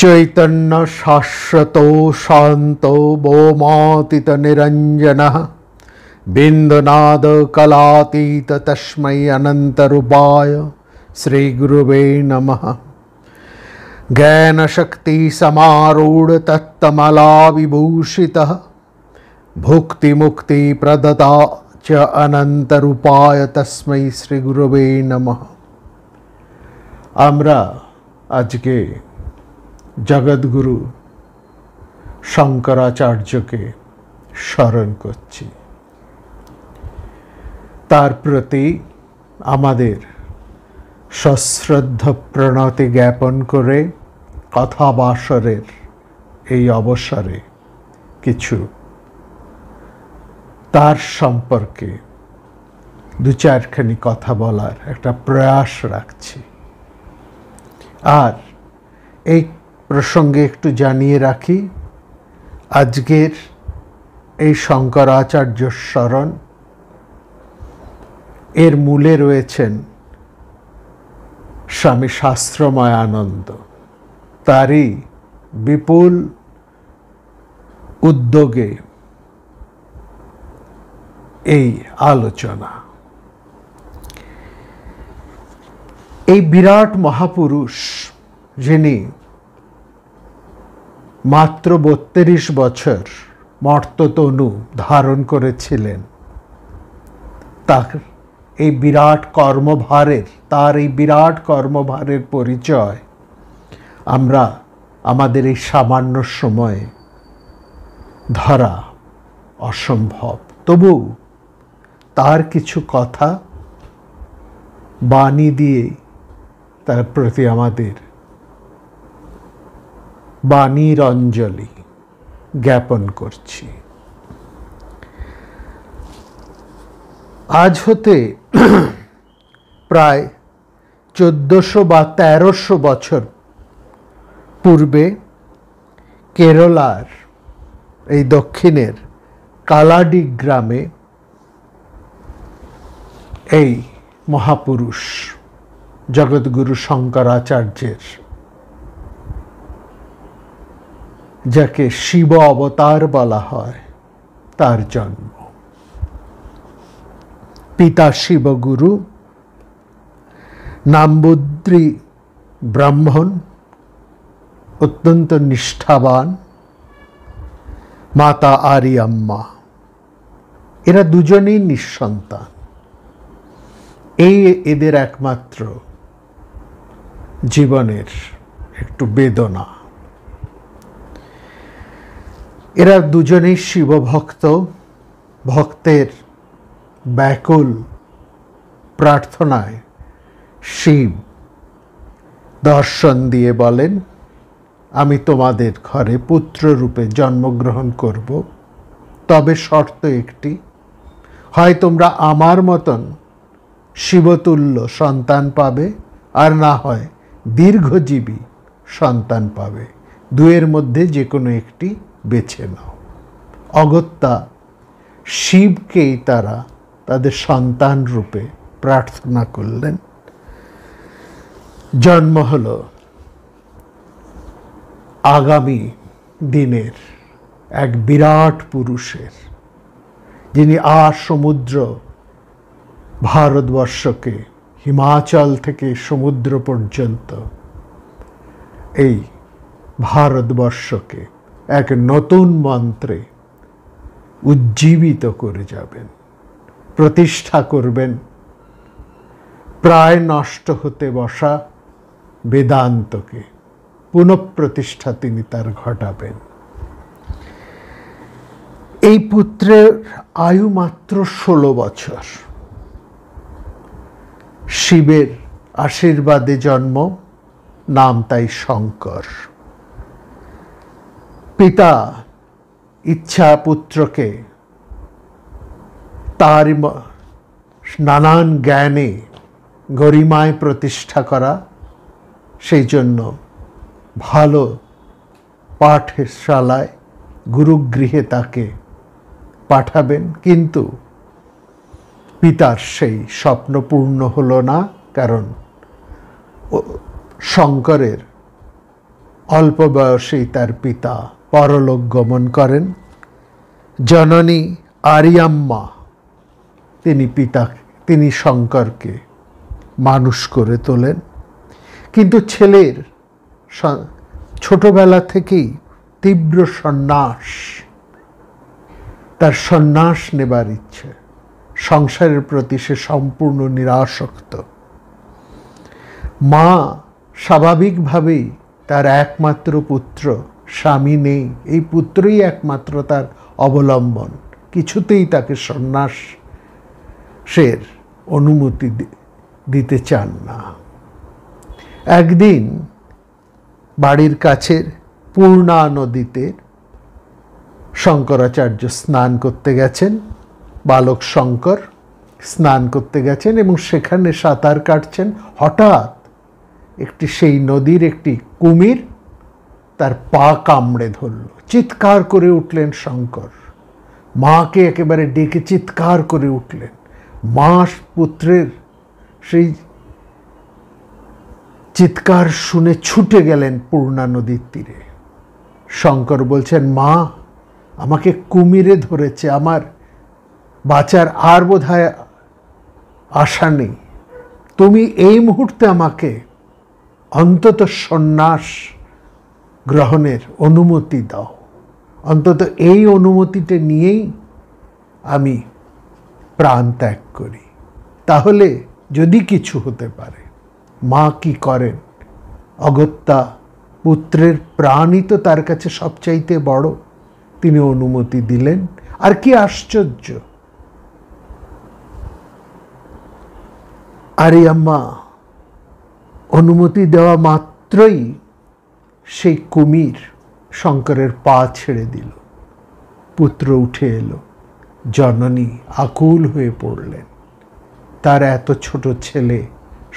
चैतन्य शाश्वत शांत बोमातीत निरंजन बिंदुनाद कलातीत तस्म अनंतरूपाय श्री गुरुवे नमः ज्ञान शक्ति समारूढ़ तत्तमला विभूषित भुक्ति मुक्ति प्रदता च अनंतरूपाय तस्म श्री गुरुवे नमः आज के জগৎগুরু শঙ্করাচার্যকে স্মরণ করছি তার প্রতি আমাদের সশ্রদ্ধ প্রণতি জ্ঞাপন করে কথাবাসরের এই অবসরে কিছু তার সম্পর্কে দু চারখানি কথা বলার একটা প্রয়াস রাখছি আর এই প্রসঙ্গে একটু জানিয়ে রাখি আজকের এই শঙ্করাচার্য স্মরণ এর মূলে রয়েছেন স্বামী শাস্ত্রময় আনন্দ তারই বিপুল উদ্যোগে এই আলোচনা এই বিরাট মহাপুরুষ যিনি মাত্র বত্রিশ বছর মর্ততনু ধারণ করেছিলেন তার এই বিরাট কর্মভারের তার এই বিরাট কর্মভারের পরিচয় আমরা আমাদের এই সামান্য সময়ে ধরা অসম্ভব তবু তার কিছু কথা বাণী দিয়ে তার প্রতি আমাদের বাণীর অঞ্জলি জ্ঞাপন করছি আজ হতে প্রায় চোদ্দোশো বা তেরোশো বছর পূর্বে কেরলার এই দক্ষিণের কালাডি গ্রামে এই মহাপুরুষ জগৎগুরু শঙ্করাচার্যের যাকে শিব অবতার বলা হয় তার জন্ম পিতা শিবগুরু নাম্বুদ্রী ব্রাহ্মণ অত্যন্ত নিষ্ঠাবান মাতা আরিয়াম্মা এরা দুজনেই নিঃসন্তান এই এদের একমাত্র জীবনের একটু বেদনা এরা দুজনেই শিবভক্ত ভক্তের ব্যাকুল প্রার্থনায় শিব দর্শন দিয়ে বলেন আমি তোমাদের ঘরে পুত্ররূপে জন্মগ্রহণ করব তবে শর্ত একটি হয় তোমরা আমার মতন শিবতুল্য সন্তান পাবে আর না হয় দীর্ঘজীবী সন্তান পাবে দুয়ের মধ্যে যে কোনো একটি বেছে নাও অগত্যা শিবকেই তারা তাদের সন্তান রূপে প্রার্থনা করলেন জন্ম হল আগামী দিনের এক বিরাট পুরুষের যিনি আর সমুদ্র ভারতবর্ষকে হিমাচল থেকে সমুদ্র পর্যন্ত এই ভারতবর্ষকে এক নতুন মন্ত্রে উজ্জীবিত করে যাবেন প্রতিষ্ঠা করবেন প্রায় নষ্ট হতে বসা বেদান্তকে পুনঃপ্রতিষ্ঠা তিনি তার ঘটাবেন এই পুত্রের আয়ু মাত্র ষোলো বছর শিবের আশীর্বাদে জন্ম নাম তাই শঙ্কর পিতা ইচ্ছা পুত্রকে তার নানান জ্ঞানে গরিমায় প্রতিষ্ঠা করা সেই জন্য ভালো পাঠশালায় গুরুগৃহে তাকে পাঠাবেন কিন্তু পিতার সেই স্বপ্ন পূর্ণ হলো না কারণ শঙ্করের অল্প বয়সেই তার পিতা পরলোক গমন করেন জননী আরিয়াম্মা তিনি পিতা তিনি শঙ্করকে মানুষ করে তোলেন কিন্তু ছেলের ছোটবেলা থেকেই তীব্র সন্ন্যাস তার সন্ন্যাস নেবার ইচ্ছে সংসারের প্রতি সে সম্পূর্ণ নিরাসক্ত মা স্বাভাবিকভাবেই তার একমাত্র পুত্র স্বামী নেই এই পুত্রই একমাত্র তার অবলম্বন কিছুতেই তাকে সন্ন্যাসের অনুমতি দিতে চান না একদিন বাড়ির কাছের পূর্ণা নদীতে শঙ্করাচার্য স্নান করতে গেছেন বালক শঙ্কর স্নান করতে গেছেন এবং সেখানে সাঁতার কাটছেন হঠাৎ একটি সেই নদীর একটি কুমির তার পা কামড়ে ধরল চিৎকার করে উঠলেন শঙ্কর মাকে একেবারে ডেকে চিৎকার করে উঠলেন মা পুত্রের সেই চিৎকার শুনে ছুটে গেলেন পূর্ণা নদীর তীরে শঙ্কর বলছেন মা আমাকে কুমিরে ধরেছে আমার বাঁচার আর বোধ আশা নেই তুমি এই মুহূর্তে আমাকে অন্তত সন্ন্যাস গ্রহণের অনুমতি দাও অন্তত এই অনুমতিটা নিয়েই আমি প্রাণ ত্যাগ করি তাহলে যদি কিছু হতে পারে মা কি করেন অগত্যা পুত্রের প্রাণই তো তার কাছে সবচাইতে বড় তিনি অনুমতি দিলেন আর কি আশ্চর্য আরে আম্মা অনুমতি দেওয়া মাত্রই সেই কুমির শঙ্করের পা ছেড়ে দিল পুত্র উঠে এলো জননী আকুল হয়ে পড়লেন তার এত ছোট ছেলে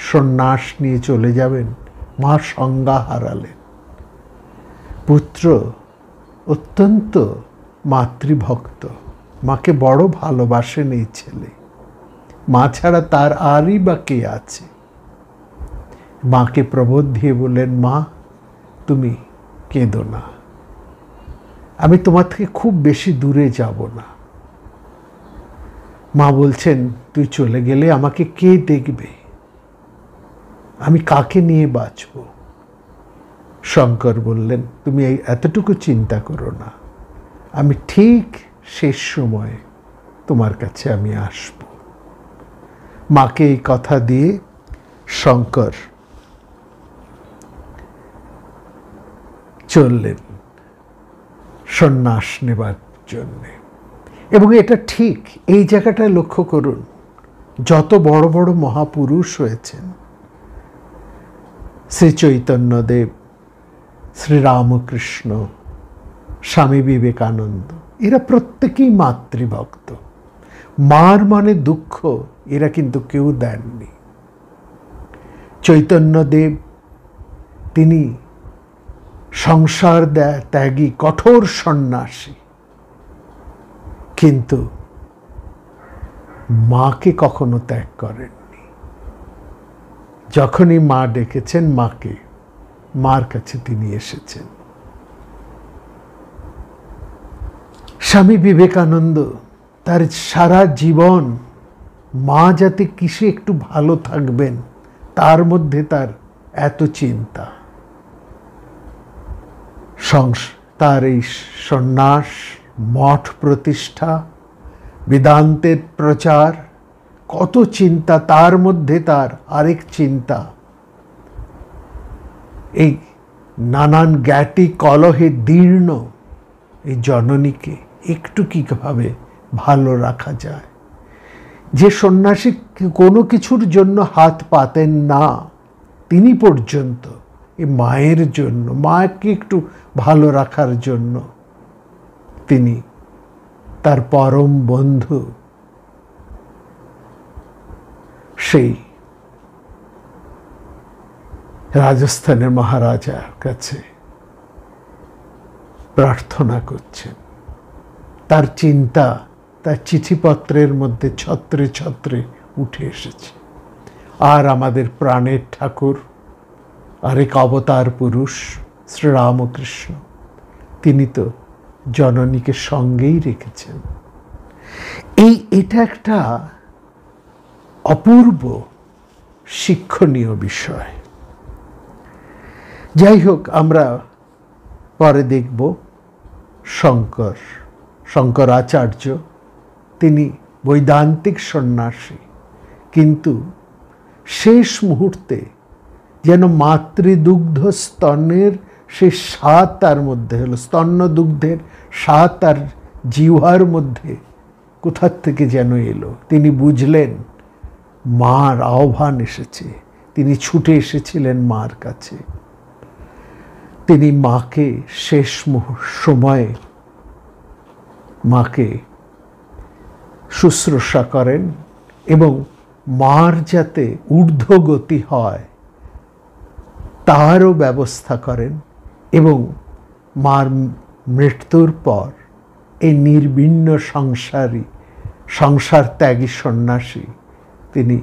সন্ন্যাস নিয়ে চলে যাবেন মা সংজ্ঞা হারালেন পুত্র অত্যন্ত মাতৃভক্ত মাকে বড় ভালোবাসেন এই ছেলে মা ছাড়া তার আরই বা কে আছে মাকে প্রবোধ দিয়ে বললেন মা তুমি কেঁদো না আমি তোমার থেকে খুব বেশি দূরে যাব না মা বলছেন তুই চলে গেলে আমাকে কে দেখবে আমি কাকে নিয়ে বাঁচব শঙ্কর বললেন তুমি এতটুকু চিন্তা করো না আমি ঠিক শেষ সময়ে তোমার কাছে আমি আসব মাকে এই কথা দিয়ে শঙ্কর চললেন সন্ন্যাস নেবার জন্যে এবং এটা ঠিক এই জায়গাটায় লক্ষ্য করুন যত বড় বড় মহাপুরুষ হয়েছেন শ্রী চৈতন্যদেব শ্রীরামকৃষ্ণ স্বামী বিবেকানন্দ এরা প্রত্যেকেই মাতৃভক্ত মার মানে দুঃখ এরা কিন্তু কেউ দেননি চৈতন্যদেব তিনি সংসার ত্যাগী কঠোর সন্ন্যাসী কিন্তু মাকে কখনো ত্যাগ করেননি যখনই মা ডেকেছেন মাকে মার কাছে তিনি এসেছেন স্বামী বিবেকানন্দ তার সারা জীবন মা যাতে কিসে একটু ভালো থাকবেন তার মধ্যে তার এত চিন্তা সংস তার এই সন্ন্যাস মঠ প্রতিষ্ঠা বেদান্তের প্রচার কত চিন্তা তার মধ্যে তার আরেক চিন্তা এই নানান জ্ঞাতি কলহে দীর্ণ এই জননীকে একটু কীভাবে ভালো রাখা যায় যে সন্ন্যাসী কোনো কিছুর জন্য হাত পাতেন না তিনি পর্যন্ত এই মায়ের জন্য মাকে একটু ভালো রাখার জন্য তিনি তার পরম বন্ধু সেই রাজস্থানের মহারাজার কাছে প্রার্থনা করছেন তার চিন্তা তার চিঠিপত্রের মধ্যে ছত্রে ছত্রে উঠে এসেছে আর আমাদের প্রাণের ঠাকুর আরেক অবতার পুরুষ শ্রীরামকৃষ্ণ তিনি তো জননীকে সঙ্গেই রেখেছেন এই এটা একটা অপূর্ব শিক্ষণীয় বিষয় যাই হোক আমরা পরে দেখব শঙ্কর শঙ্করাচার্য তিনি বৈদান্তিক সন্ন্যাসী কিন্তু শেষ মুহূর্তে যেন মাতৃদুগ্ধ স্তনের সে স্বাদ তার মধ্যে হলো স্তন্য দুগ্ধের স্বাদ তার জিহার মধ্যে কোথার থেকে যেন এলো তিনি বুঝলেন মার আহ্বান এসেছে তিনি ছুটে এসেছিলেন মার কাছে তিনি মাকে শেষ সময়ে মাকে শুশ্রূষা করেন এবং মার যাতে ঊর্ধ্বগতি হয় তাহারও ব্যবস্থা করেন এবং মার মৃত্যুর পর এই নির্বিন্ন সংসারী সংসার ত্যাগী সন্ন্যাসী তিনি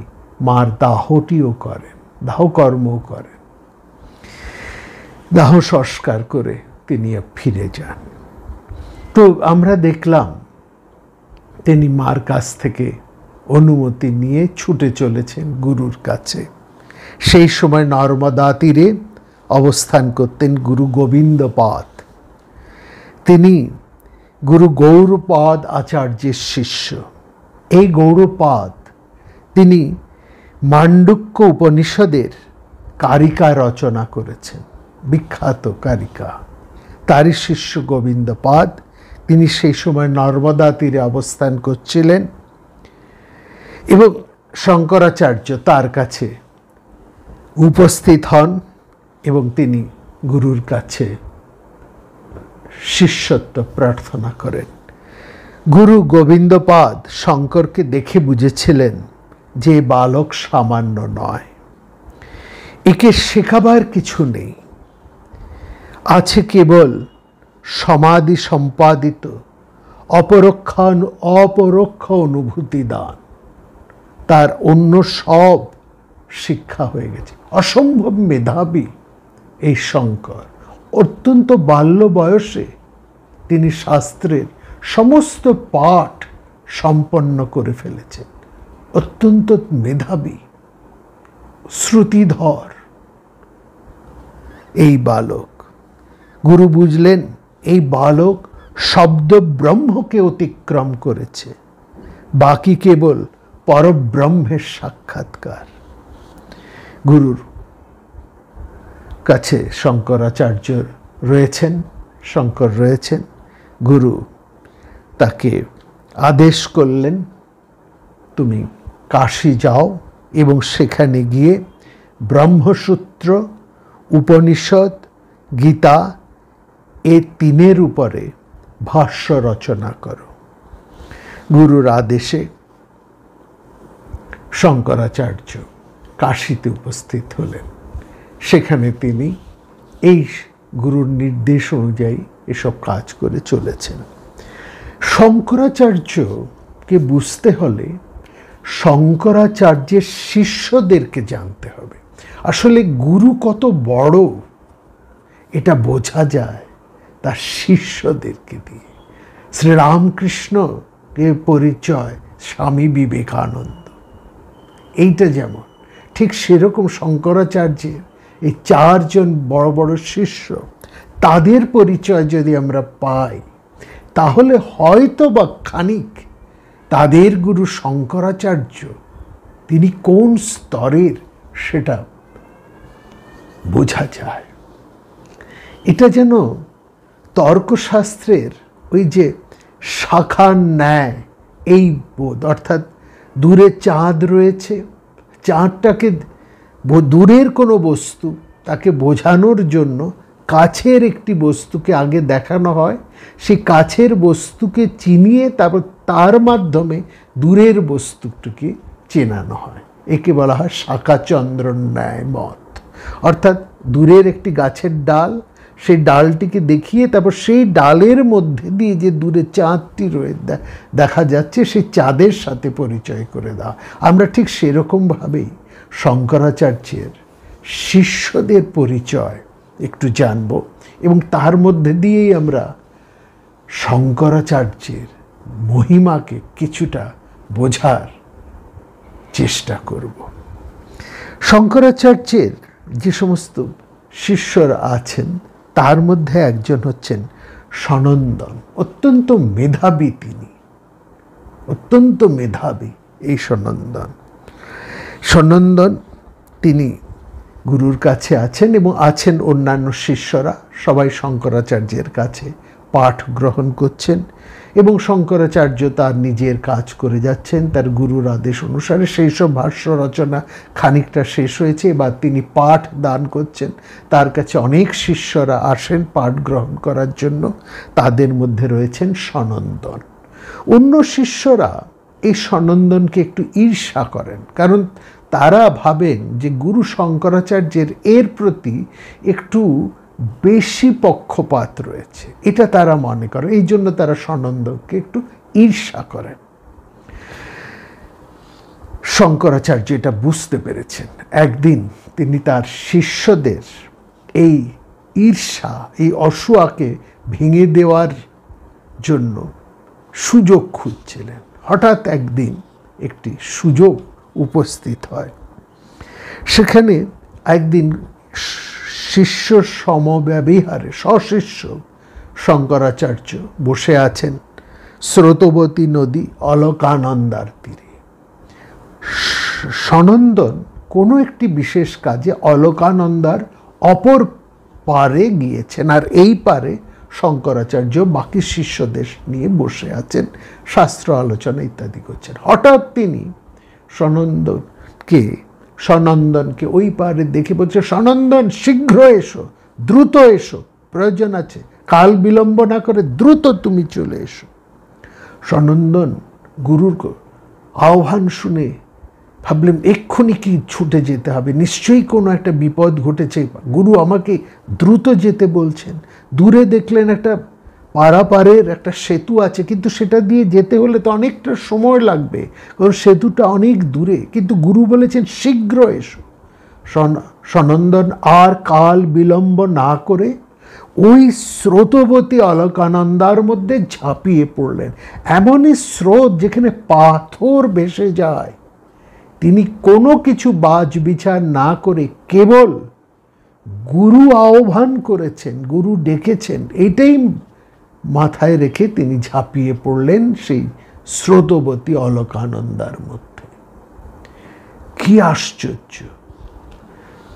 মার দাহটিও করেন দাহ কর্মও করেন দাহ সংস্কার করে তিনি ফিরে যান তো আমরা দেখলাম তিনি মার কাছ থেকে অনুমতি নিয়ে ছুটে চলেছেন গুরুর কাছে সেই সময় নর্মদা তীরে অবস্থান করতেন গুরু গোবিন্দ পদ তিনি গুরু গৌরপদ আচার্যের শিষ্য এই গৌরপদ তিনি মাণ্ডুক্য উপনিষদের কারিকা রচনা করেছেন বিখ্যাত কারিকা তারই শিষ্য গোবিন্দপাদ তিনি সেই সময় নর্মদা তীরে অবস্থান করছিলেন এবং শঙ্করাচার্য তার কাছে উপস্থিত হন এবং তিনি গুরুর কাছে শিষ্যত্ব প্রার্থনা করেন গুরু গোবিন্দপাদ শঙ্করকে দেখে বুঝেছিলেন যে বালক সামান্য নয় একে শেখাবার কিছু নেই আছে কেবল সমাধি সম্পাদিত অপরক্ষণ অপরোক্ষ অনুভূতি দান তার অন্য সব শিক্ষা হয়ে গেছে অসম্ভব মেধাবী এই শঙ্কর অত্যন্ত বাল্য বয়সে তিনি শাস্ত্রের সমস্ত পাঠ সম্পন্ন করে ফেলেছেন অত্যন্ত মেধাবী শ্রুতিধর এই বালক গুরু বুঝলেন এই বালক শব্দ ব্রহ্মকে অতিক্রম করেছে বাকি কেবল পরব্রহ্মের সাক্ষাৎকার গুরুর কাছে শঙ্করাচার্য রয়েছেন শঙ্কর রয়েছেন গুরু তাকে আদেশ করলেন তুমি কাশি যাও এবং সেখানে গিয়ে ব্রহ্মসূত্র উপনিষদ গীতা এ তিনের উপরে ভাষ্য রচনা করো গুরুর আদেশে শঙ্করাচার্য কাশিতে উপস্থিত হলেন সেখানে তিনি এই গুরুর নির্দেশ অনুযায়ী এসব কাজ করে চলেছেন শঙ্করাচার্যকে বুঝতে হলে শঙ্করাচার্যের শিষ্যদেরকে জানতে হবে আসলে গুরু কত বড় এটা বোঝা যায় তার শিষ্যদেরকে দিয়ে শ্রীরামকৃষ্ণকে পরিচয় স্বামী বিবেকানন্দ এইটা যেমন ঠিক সেরকম শঙ্করাচার্যের এই চারজন বড় বড় শিষ্য তাদের পরিচয় যদি আমরা পাই তাহলে হয়তো বা খানিক তাদের গুরু শঙ্করাচার্য তিনি কোন স্তরের সেটা বোঝা যায় এটা যেন তর্কশাস্ত্রের ওই যে শাখা ন্যায় এই বোধ অর্থাৎ দূরে চাঁদ রয়েছে চাঁদটাকে দূরের কোনো বস্তু তাকে বোঝানোর জন্য কাছের একটি বস্তুকে আগে দেখানো হয় সেই কাছের বস্তুকে চিনিয়ে তারপর তার মাধ্যমে দূরের বস্তুটিকে চেনানো হয় একে বলা হয় শাকাচন্দ্র ন্যায় মত অর্থাৎ দূরের একটি গাছের ডাল সেই ডালটিকে দেখিয়ে তারপর সেই ডালের মধ্যে দিয়ে যে দূরে চাঁদটি রয়ে দেখা যাচ্ছে সেই চাঁদের সাথে পরিচয় করে দেওয়া আমরা ঠিক সেরকমভাবেই শঙ্করাচার্যের শিষ্যদের পরিচয় একটু জানব এবং তার মধ্যে দিয়েই আমরা শঙ্করাচার্যের মহিমাকে কিছুটা বোঝার চেষ্টা করব শঙ্করাচার্যের যে সমস্ত শিষ্যরা আছেন তার মধ্যে একজন হচ্ছেন সনন্দন অত্যন্ত মেধাবী তিনি অত্যন্ত মেধাবী এই সনন্দন সনন্দন তিনি গুরুর কাছে আছেন এবং আছেন অন্যান্য শিষ্যরা সবাই শঙ্করাচার্যের কাছে পাঠ গ্রহণ করছেন এবং শঙ্করাচার্য তার নিজের কাজ করে যাচ্ছেন তার গুরুর আদেশ অনুসারে সেই সব ভাষ্য রচনা খানিকটা শেষ হয়েছে এবার তিনি পাঠ দান করছেন তার কাছে অনেক শিষ্যরা আসেন পাঠ গ্রহণ করার জন্য তাদের মধ্যে রয়েছেন সনন্দন অন্য শিষ্যরা এই সনন্দনকে একটু ঈর্ষা করেন কারণ তারা ভাবেন যে গুরু শঙ্করাচার্যের এর প্রতি একটু বেশি পক্ষপাত রয়েছে এটা তারা মনে করে এই জন্য তারা সনন্দকে একটু ঈর্ষা করেন শঙ্করাচার্য এটা বুঝতে পেরেছেন একদিন তিনি তার শিষ্যদের এই ঈর্ষা এই অসুয়াকে ভেঙে দেওয়ার জন্য সুযোগ খুঁজছিলেন হঠাৎ একদিন একটি সুযোগ উপস্থিত হয় সেখানে একদিন শিষ্য সমব্যবিহারে সশিষ্য শঙ্করাচার্য বসে আছেন স্রোতবতী নদী অলকানন্দার তীরে সনন্দন কোনো একটি বিশেষ কাজে অলকানন্দার অপর পারে গিয়েছেন আর এই পারে শঙ্করাচার্য বাকি শিষ্যদের নিয়ে বসে আছেন শাস্ত্র আলোচনা ইত্যাদি করছেন হঠাৎ তিনি সনন্দনকে সনন্দনকে ওই পারে দেখে বলছে সনন্দন শীঘ্র এসো দ্রুত এসো প্রয়োজন আছে কাল বিলম্ব না করে দ্রুত তুমি চলে এসো সনন্দন গুরুর আহ্বান শুনে ভাবলেন এক্ষুনি কি ছুটে যেতে হবে নিশ্চয়ই কোনো একটা বিপদ ঘটেছে গুরু আমাকে দ্রুত যেতে বলছেন দূরে দেখলেন একটা পারাপারের একটা সেতু আছে কিন্তু সেটা দিয়ে যেতে হলে তো অনেকটা সময় লাগবে কারণ সেতুটা অনেক দূরে কিন্তু গুরু বলেছেন শীঘ্র এসো সনন্দন আর কাল বিলম্ব না করে ওই স্রোতবতী অলকানন্দার মধ্যে ঝাঁপিয়ে পড়লেন এমনই স্রোত যেখানে পাথর ভেসে যায় তিনি কোনো কিছু বাজ বিচার না করে কেবল গুরু আহ্বান করেছেন গুরু ডেকেছেন এটাই মাথায় রেখে তিনি ঝাঁপিয়ে পড়লেন সেই স্রোতবতী অলকানন্দার মধ্যে কি আশ্চর্য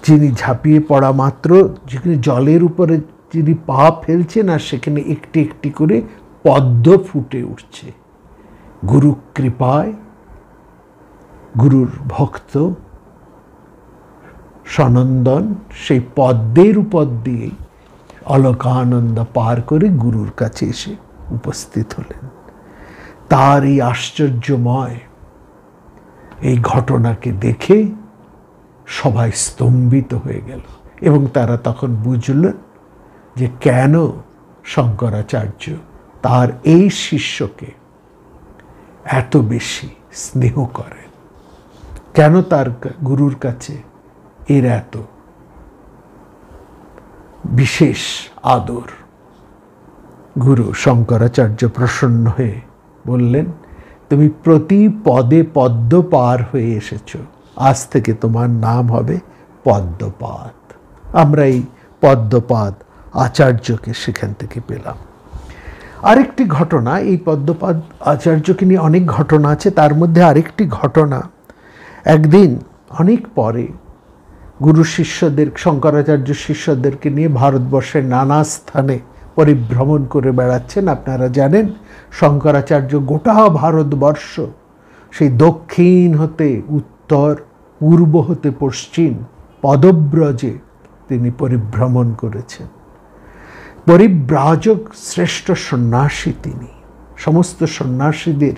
যিনি ঝাঁপিয়ে পড়া মাত্র যেখানে জলের উপরে যিনি পা ফেলছে না সেখানে একটি একটি করে পদ্ম ফুটে উঠছে গুরু কৃপায় গুরুর ভক্ত সনন্দন সেই পদ্মের উপর দিয়েই অলকানন্দ পার করে গুরুর কাছে এসে উপস্থিত হলেন তার এই আশ্চর্যময় এই ঘটনাকে দেখে সবাই স্তম্ভিত হয়ে গেল এবং তারা তখন বুঝলেন যে কেন শঙ্করাচার্য তার এই শিষ্যকে এত বেশি স্নেহ করেন কেন তার গুরুর কাছে এর এত বিশেষ আদর গুরু শঙ্করাচার্য প্রসন্ন হয়ে বললেন তুমি প্রতি পদে পদ্ম পার হয়ে এসেছ আজ থেকে তোমার নাম হবে পদ্মপাত আমরা এই পদ্মপাত আচার্যকে সেখান থেকে পেলাম আরেকটি ঘটনা এই পদ্মপাদ আচার্যকে নিয়ে অনেক ঘটনা আছে তার মধ্যে আরেকটি ঘটনা একদিন অনেক পরে গুরু শিষ্যদের শঙ্করাচার্য শিষ্যদেরকে নিয়ে ভারতবর্ষের নানা স্থানে পরিভ্রমণ করে বেড়াচ্ছেন আপনারা জানেন শঙ্করাচার্য গোটা ভারতবর্ষ সেই দক্ষিণ হতে উত্তর পূর্ব হতে পশ্চিম পদব্রজে তিনি পরিভ্রমণ করেছেন পরিব্রাজক শ্রেষ্ঠ সন্ন্যাসী তিনি সমস্ত সন্ন্যাসীদের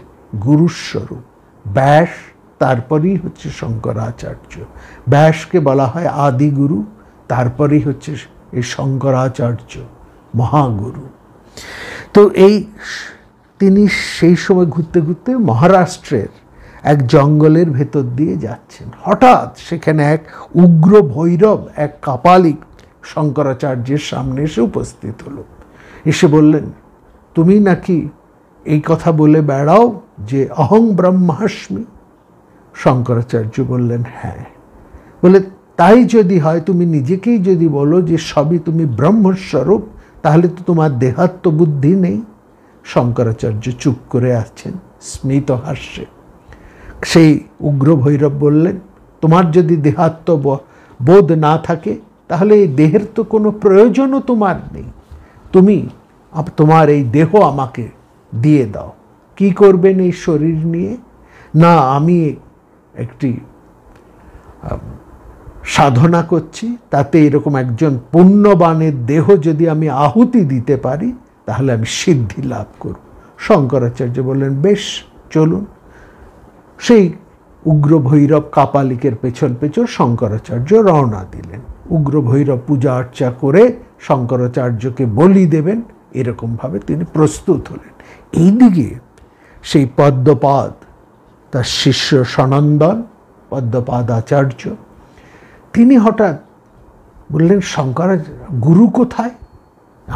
গুরুস্বরূপ ব্যাস তারপরেই হচ্ছে শঙ্করাচার্য ব্যাসকে বলা হয় আদিগুরু তারপরেই হচ্ছে এই শঙ্করাচার্য মহাগুরু তো এই তিনি সেই সময় ঘুরতে ঘুরতে মহারাষ্ট্রের এক জঙ্গলের ভেতর দিয়ে যাচ্ছেন হঠাৎ সেখানে এক উগ্র ভৈরব এক কাপালিক শঙ্করাচার্যের সামনে এসে উপস্থিত হলো এসে বললেন তুমি নাকি এই কথা বলে বেড়াও যে অহং ব্রহ্মাস্মি শঙ্করাচার্য বললেন হ্যাঁ বলে তাই যদি হয় তুমি নিজেকেই যদি বলো যে সবই তুমি ব্রহ্মস্বরূপ তাহলে তো তোমার দেহাত্ম বুদ্ধি নেই শঙ্করাচার্য চুপ করে আছেন স্মিত হাস্যে সেই উগ্র ভৈরব বললেন তোমার যদি দেহাত্ম বোধ না থাকে তাহলে এই দেহের তো কোনো প্রয়োজনও তোমার নেই তুমি তোমার এই দেহ আমাকে দিয়ে দাও কি করবেন এই শরীর নিয়ে না আমি একটি সাধনা করছি তাতে এরকম একজন পুণ্যবানের দেহ যদি আমি আহুতি দিতে পারি তাহলে আমি সিদ্ধি লাভ করব শঙ্করাচার্য বললেন বেশ চলুন সেই উগ্র ভৈরব কাপালিকের পেছন পেছন শঙ্করাচার্য রওনা দিলেন উগ্র ভৈরব পূজা অর্চা করে শঙ্করাচার্যকে বলি দেবেন এরকমভাবে তিনি প্রস্তুত হলেন এইদিকে সেই পদ্মপাদ তার শিষ্য সনন্দন পদ্মপাদ আচার্য তিনি হঠাৎ বললেন শঙ্কর গুরু কোথায়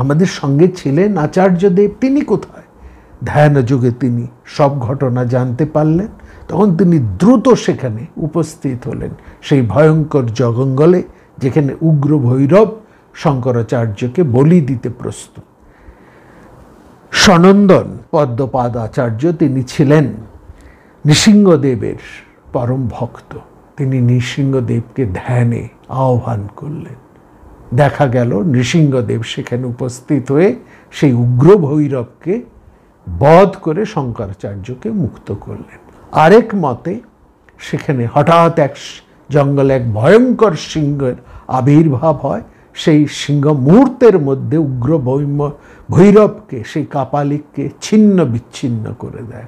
আমাদের সঙ্গে ছিলেন আচার্য দেব তিনি কোথায় ধ্যান যুগে তিনি সব ঘটনা জানতে পারলেন তখন তিনি দ্রুত সেখানে উপস্থিত হলেন সেই ভয়ঙ্কর জঙ্গলে যেখানে উগ্র ভৈরব শঙ্করাচার্যকে বলি দিতে প্রস্তুত সনন্দন পদ্মপাদ আচার্য তিনি ছিলেন নৃসিংহদেবের পরম ভক্ত তিনি নৃসিংহদেবকে ধ্যানে আহ্বান করলেন দেখা গেল নৃসিংহদেব সেখানে উপস্থিত হয়ে সেই উগ্র ভৈরবকে বধ করে শঙ্করাচার্যকে মুক্ত করলেন আরেক মতে সেখানে হঠাৎ এক জঙ্গলে এক ভয়ঙ্কর সিংহের আবির্ভাব হয় সেই সিংহ মুহূর্তের মধ্যে উগ্র ভৈম ভৈরবকে সেই কাপালিককে ছিন্ন বিচ্ছিন্ন করে দেয়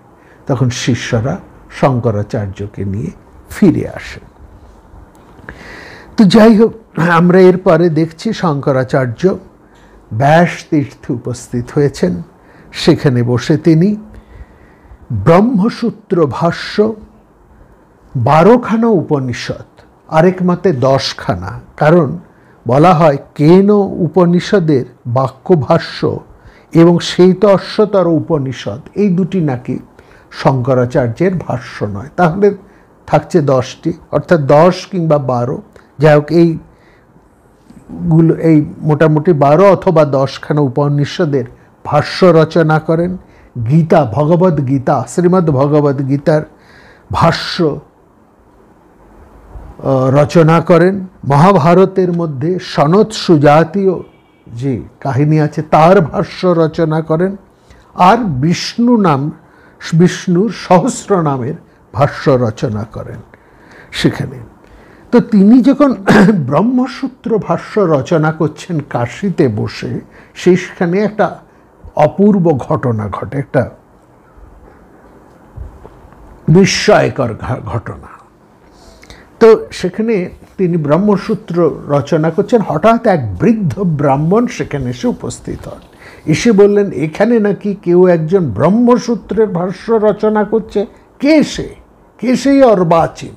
তখন শিষ্যরা শঙ্করাচার্যকে নিয়ে ফিরে আসে তো যাই হোক আমরা এরপরে দেখছি শঙ্করাচার্য ব্যাস তীর্থে উপস্থিত হয়েছেন সেখানে বসে তিনি ব্রহ্মসূত্র ভাষ্য বারোখানা উপনিষদ আরেক মতে দশখানা কারণ বলা হয় কেন উপনিষদের বাক্যভাষ্য এবং সেই তো অশ্বতর উপনিষদ এই দুটি নাকি শঙ্করাচার্যের ভাষ্য নয় তাহলে থাকছে দশটি অর্থাৎ দশ কিংবা বারো যাই হোক এই গুলো এই মোটামুটি বারো অথবা দশখানা উপনিষদের ভাষ্য রচনা করেন গীতা ভগবদ গীতা শ্রীমদ্ ভগবদ গীতার ভাষ্য রচনা করেন মহাভারতের মধ্যে সনৎ সুজাতীয় যে কাহিনী আছে তার ভাষ্য রচনা করেন আর বিষ্ণু নাম বিষ্ণুর সহস্র নামের ভাষ্য রচনা করেন সেখানে তো তিনি যখন ব্রহ্মসূত্র ভাষ্য রচনা করছেন কাশিতে বসে সেইখানে একটা অপূর্ব ঘটনা ঘটে একটা বিস্ময়কর ঘটনা তো সেখানে তিনি ব্রহ্মসূত্র রচনা করছেন হঠাৎ এক বৃদ্ধ ব্রাহ্মণ সেখানে এসে উপস্থিত হন এসে বললেন এখানে নাকি কেউ একজন ব্রহ্মসূত্রের ভাষ্য রচনা করছে কে সে কে সেই অর্বাচীন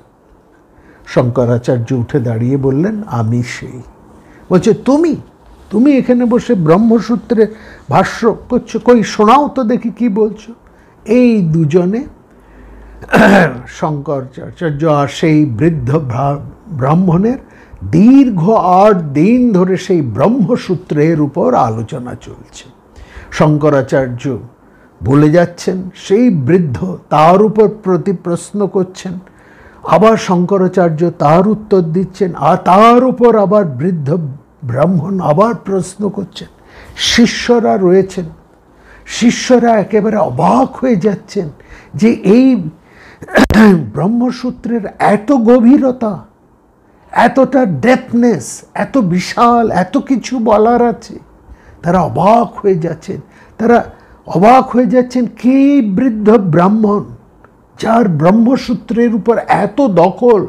শঙ্করাচার্য উঠে দাঁড়িয়ে বললেন আমি সেই বলছে তুমি তুমি এখানে বসে ব্রহ্মসূত্রে ভাষ্য করছো কই শোনাও তো দেখি কি বলছো এই দুজনে শঙ্করাচার্য আর সেই বৃদ্ধ ব্রাহ্মণের দীর্ঘ আট দিন ধরে সেই ব্রহ্মসূত্রের উপর আলোচনা চলছে শঙ্করাচার্য ভুলে যাচ্ছেন সেই বৃদ্ধ তার উপর প্রতি প্রশ্ন করছেন আবার শঙ্করাচার্য তার উত্তর দিচ্ছেন আর তার উপর আবার বৃদ্ধ ব্রাহ্মণ আবার প্রশ্ন করছেন শিষ্যরা রয়েছেন শিষ্যরা একেবারে অবাক হয়ে যাচ্ছেন যে এই ব্রহ্মসূত্রের এত গভীরতা এতটা ডেপনেস এত বিশাল এত কিছু বলার আছে তারা অবাক হয়ে যাচ্ছেন তারা অবাক হয়ে যাচ্ছেন কে বৃদ্ধ ব্রাহ্মণ যার ব্রহ্মসূত্রের উপর এত দখল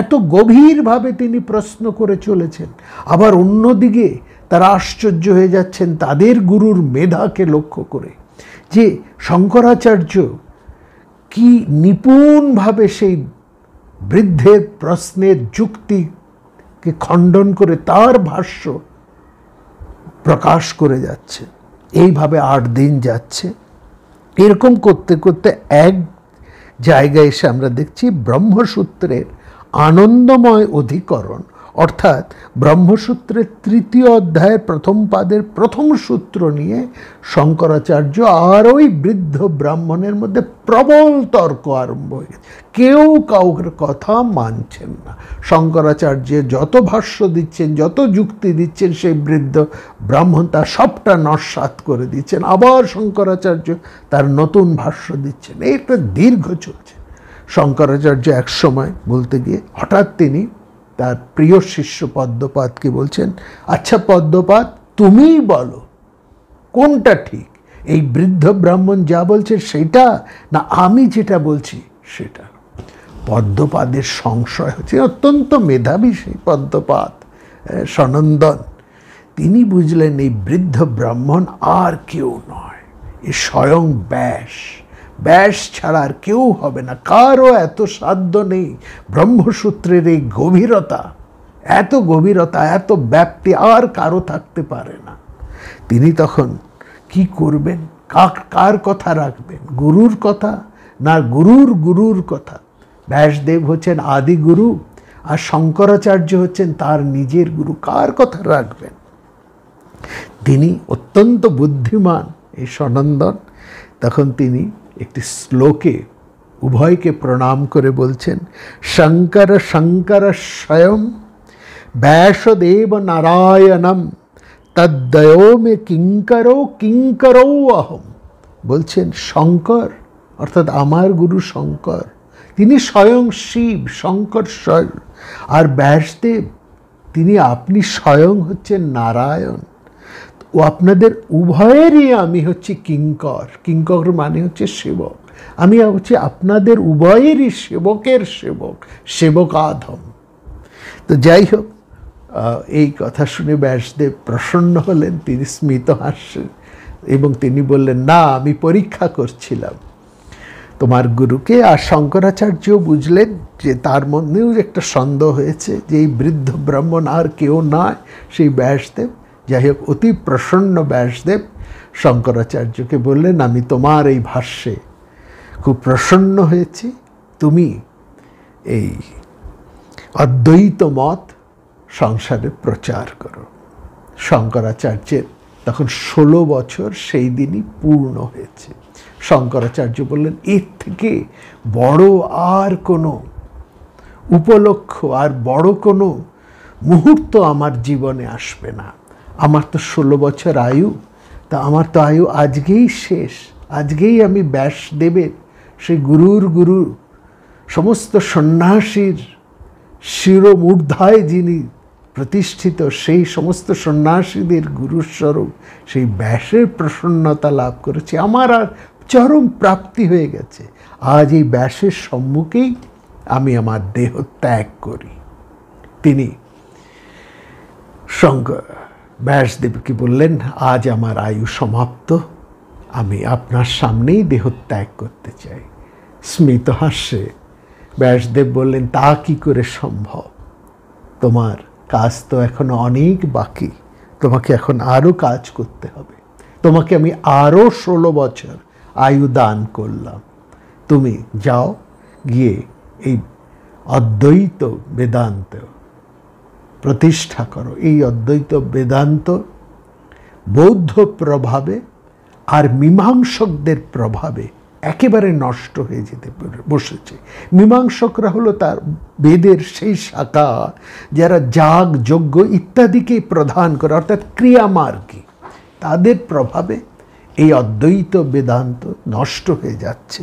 এত গভীরভাবে তিনি প্রশ্ন করে চলেছেন আবার অন্যদিকে তারা আশ্চর্য হয়ে যাচ্ছেন তাদের গুরুর মেধাকে লক্ষ্য করে যে শঙ্করাচার্য কি নিপুণভাবে সেই বৃদ্ধের প্রশ্নের যুক্তিকে খণ্ডন করে তার ভাষ্য প্রকাশ করে যাচ্ছে এইভাবে আট দিন যাচ্ছে এরকম করতে করতে এক জায়গায় এসে আমরা দেখছি ব্রহ্মসূত্রের আনন্দময় অধিকরণ অর্থাৎ ব্রহ্মসূত্রের তৃতীয় অধ্যায়ের প্রথম পাদের প্রথম সূত্র নিয়ে শঙ্করাচার্য আর ওই বৃদ্ধ ব্রাহ্মণের মধ্যে প্রবল তর্ক আরম্ভ হয়ে গেছে কেউ কাউকে কথা মানছেন না শঙ্করাচার্য যত ভাষ্য দিচ্ছেন যত যুক্তি দিচ্ছেন সেই বৃদ্ধ ব্রাহ্মণ তার সবটা নস্বাত করে দিচ্ছেন আবার শঙ্করাচার্য তার নতুন ভাষ্য দিচ্ছেন এটা দীর্ঘ চলছে শঙ্করাচার্য এক সময় বলতে গিয়ে হঠাৎ তিনি তার প্রিয় শিষ্য পদ্মপাতকে বলছেন আচ্ছা পদ্মপাত তুমিই বলো কোনটা ঠিক এই বৃদ্ধ ব্রাহ্মণ যা বলছে সেটা না আমি যেটা বলছি সেটা পদ্মপাদের সংশয় হচ্ছে অত্যন্ত মেধাবী সেই পদ্মপাত সনন্দন তিনি বুঝলেন এই বৃদ্ধ ব্রাহ্মণ আর কেউ নয় এ স্বয়ং ব্যাস ব্যাস ছাড়া আর কেউ হবে না কারও এত সাধ্য নেই ব্রহ্মসূত্রের এই গভীরতা এত গভীরতা এত ব্যাপ্তি আর কারো থাকতে পারে না তিনি তখন কি করবেন কাক কার কথা রাখবেন গুরুর কথা না গুরুর গুরুর কথা ব্যাসদেব হচ্ছেন আদি গুরু আর শঙ্করাচার্য হচ্ছেন তার নিজের গুরু কার কথা রাখবেন তিনি অত্যন্ত বুদ্ধিমান এই সনন্দন তখন তিনি একটি শ্লোকে উভয়কে প্রণাম করে বলছেন শঙ্কর শঙ্কর স্বয়ং ব্যাসদেব নারায়ণম তদ্দয়ো মে কিঙ্কর কিঙ্করৌ অহম বলছেন শঙ্কর অর্থাৎ আমার গুরু শঙ্কর তিনি স্বয়ং শিব শঙ্কর আর ব্যাসদেব তিনি আপনি স্বয়ং হচ্ছেন নারায়ণ ও আপনাদের উভয়েরই আমি হচ্ছি কিঙ্কর কিঙ্কর মানে হচ্ছে সেবক আমি হচ্ছে আপনাদের উভয়েরই সেবকের সেবক সেবক আধম তো যাই হোক এই কথা শুনে ব্যাসদেব প্রসন্ন হলেন তিনি স্মিত হাসেন এবং তিনি বললেন না আমি পরীক্ষা করছিলাম তোমার গুরুকে আর শঙ্করাচার্য বুঝলেন যে তার মধ্যেও একটা সন্দেহ হয়েছে যে এই বৃদ্ধ ব্রাহ্মণ আর কেউ নয় সেই ব্যাসদেব যাই হোক অতি প্রসন্ন ব্যাসদেব শঙ্করাচার্যকে বললেন আমি তোমার এই ভাষ্যে খুব প্রসন্ন হয়েছি তুমি এই অদ্বৈত মত সংসারে প্রচার করো শঙ্করাচার্যের তখন ষোলো বছর সেই দিনই পূর্ণ হয়েছে শঙ্করাচার্য বললেন এর থেকে বড় আর কোনো উপলক্ষ আর বড় কোনো মুহূর্ত আমার জীবনে আসবে না আমার তো ষোলো বছর আয়ু তা আমার তো আয়ু আজকেই শেষ আজকেই আমি ব্যাসদেবের সেই গুরুর গুরু সমস্ত সন্ন্যাসীর শিরমূর্ধায় যিনি প্রতিষ্ঠিত সেই সমস্ত সন্ন্যাসীদের গুরুস্বরূপ সেই ব্যাসের প্রসন্নতা লাভ করেছে আমার আর চরম প্রাপ্তি হয়ে গেছে আজ এই ব্যাসের সম্মুখেই আমি আমার দেহ ত্যাগ করি তিনি শঙ্কর ব্যাসদেবকে বললেন আজ আমার আয়ু সমাপ্ত আমি আপনার সামনেই দেহত্যাগ করতে চাই স্মিত হাস্যে ব্যাসদেব বললেন তা কি করে সম্ভব তোমার কাজ তো এখন অনেক বাকি তোমাকে এখন আরও কাজ করতে হবে তোমাকে আমি আরও ষোলো বছর আয়ু দান করলাম তুমি যাও গিয়ে এই অদ্বৈত বেদান্ত প্রতিষ্ঠা করো এই অদ্বৈত বেদান্ত বৌদ্ধ প্রভাবে আর মীমাংসকদের প্রভাবে একেবারে নষ্ট হয়ে যেতে বসেছে মীমাংসকরা হলো তার বেদের সেই শাখা যারা যাগ যজ্ঞ ইত্যাদিকে প্রধান করে অর্থাৎ ক্রিয়ামার্গী তাদের প্রভাবে এই অদ্বৈত বেদান্ত নষ্ট হয়ে যাচ্ছে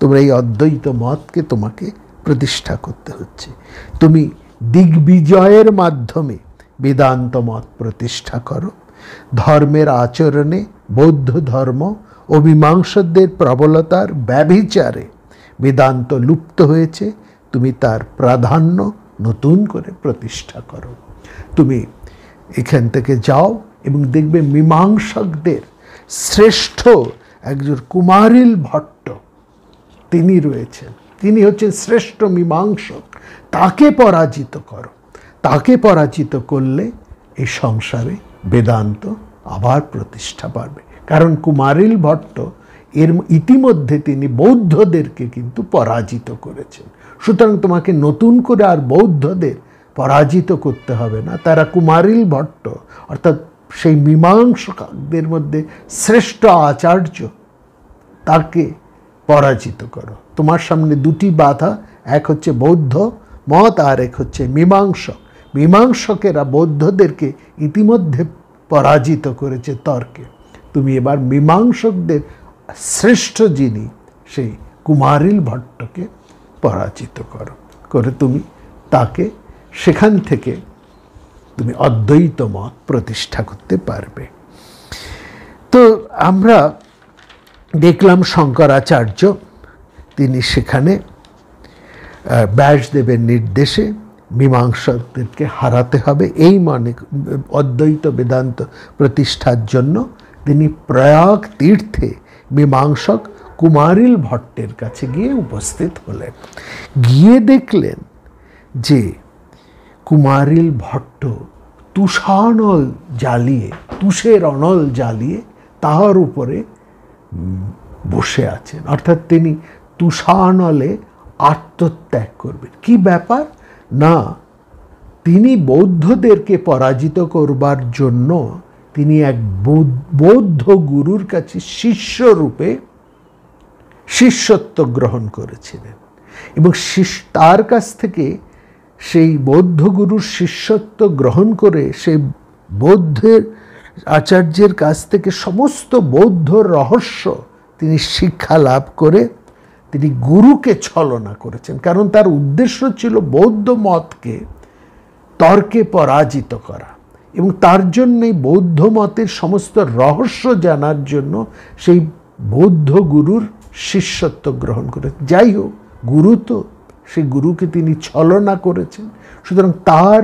তোমরা এই অদ্বৈত মতকে তোমাকে প্রতিষ্ঠা করতে হচ্ছে তুমি দিগ্বিজয়ের মাধ্যমে বেদান্ত মত প্রতিষ্ঠা করো ধর্মের আচরণে বৌদ্ধ ধর্ম ও মীমাংসদের প্রবলতার ব্যভিচারে বেদান্ত লুপ্ত হয়েছে তুমি তার প্রাধান্য নতুন করে প্রতিষ্ঠা করো তুমি এখান থেকে যাও এবং দেখবে মীমাংসকদের শ্রেষ্ঠ একজন কুমারিল ভট্ট তিনি রয়েছেন তিনি হচ্ছেন শ্রেষ্ঠ মীমাংসক তাকে পরাজিত করো তাকে পরাজিত করলে এই সংসারে বেদান্ত আবার প্রতিষ্ঠা পাবে কারণ কুমারিল ভট্ট এর ইতিমধ্যে তিনি বৌদ্ধদেরকে কিন্তু পরাজিত করেছেন সুতরাং তোমাকে নতুন করে আর বৌদ্ধদের পরাজিত করতে হবে না তারা কুমারিল ভট্ট অর্থাৎ সেই মীমাংসকদের মধ্যে শ্রেষ্ঠ আচার্য তাকে পরাজিত করো তোমার সামনে দুটি বাধা এক হচ্ছে বৌদ্ধ মত আর এক হচ্ছে মীমাংসক মীমাংসকেরা বৌদ্ধদেরকে ইতিমধ্যে পরাজিত করেছে তর্কে তুমি এবার মীমাংসকদের শ্রেষ্ঠ যিনি সেই কুমারিল ভট্টকে পরাজিত করো করে তুমি তাকে সেখান থেকে তুমি অদ্বৈত মত প্রতিষ্ঠা করতে পারবে তো আমরা দেখলাম শঙ্করাচার্য তিনি সেখানে ব্যাসদেবের নির্দেশে মীমাংসকদেরকে হারাতে হবে এই মানে অদ্বৈত বেদান্ত প্রতিষ্ঠার জন্য তিনি প্রয়াগ তীর্থে মীমাংসক কুমারিল ভট্টের কাছে গিয়ে উপস্থিত হলেন গিয়ে দেখলেন যে কুমারিল ভট্ট তুষানল জ্বালিয়ে তুষের অনল জ্বালিয়ে তাহার উপরে বসে আছেন অর্থাৎ তিনি তুষানলে আত্মত্যাগ করবেন কি ব্যাপার না তিনি বৌদ্ধদেরকে পরাজিত করবার জন্য তিনি এক বৌদ্ধ গুরুর কাছে শিষ্যরূপে শিষ্যত্ব গ্রহণ করেছিলেন এবং তার কাছ থেকে সেই বৌদ্ধ গুরুর শিষ্যত্ব গ্রহণ করে সেই বৌদ্ধের আচার্যের কাছ থেকে সমস্ত বৌদ্ধ রহস্য তিনি শিক্ষা লাভ করে তিনি গুরুকে ছলনা করেছেন কারণ তার উদ্দেশ্য ছিল বৌদ্ধ মতকে তর্কে পরাজিত করা এবং তার জন্যই বৌদ্ধ মতের সমস্ত রহস্য জানার জন্য সেই বৌদ্ধ গুরুর শিষ্যত্ব গ্রহণ করে যাই হোক গুরু তো সেই গুরুকে তিনি ছলনা করেছেন সুতরাং তার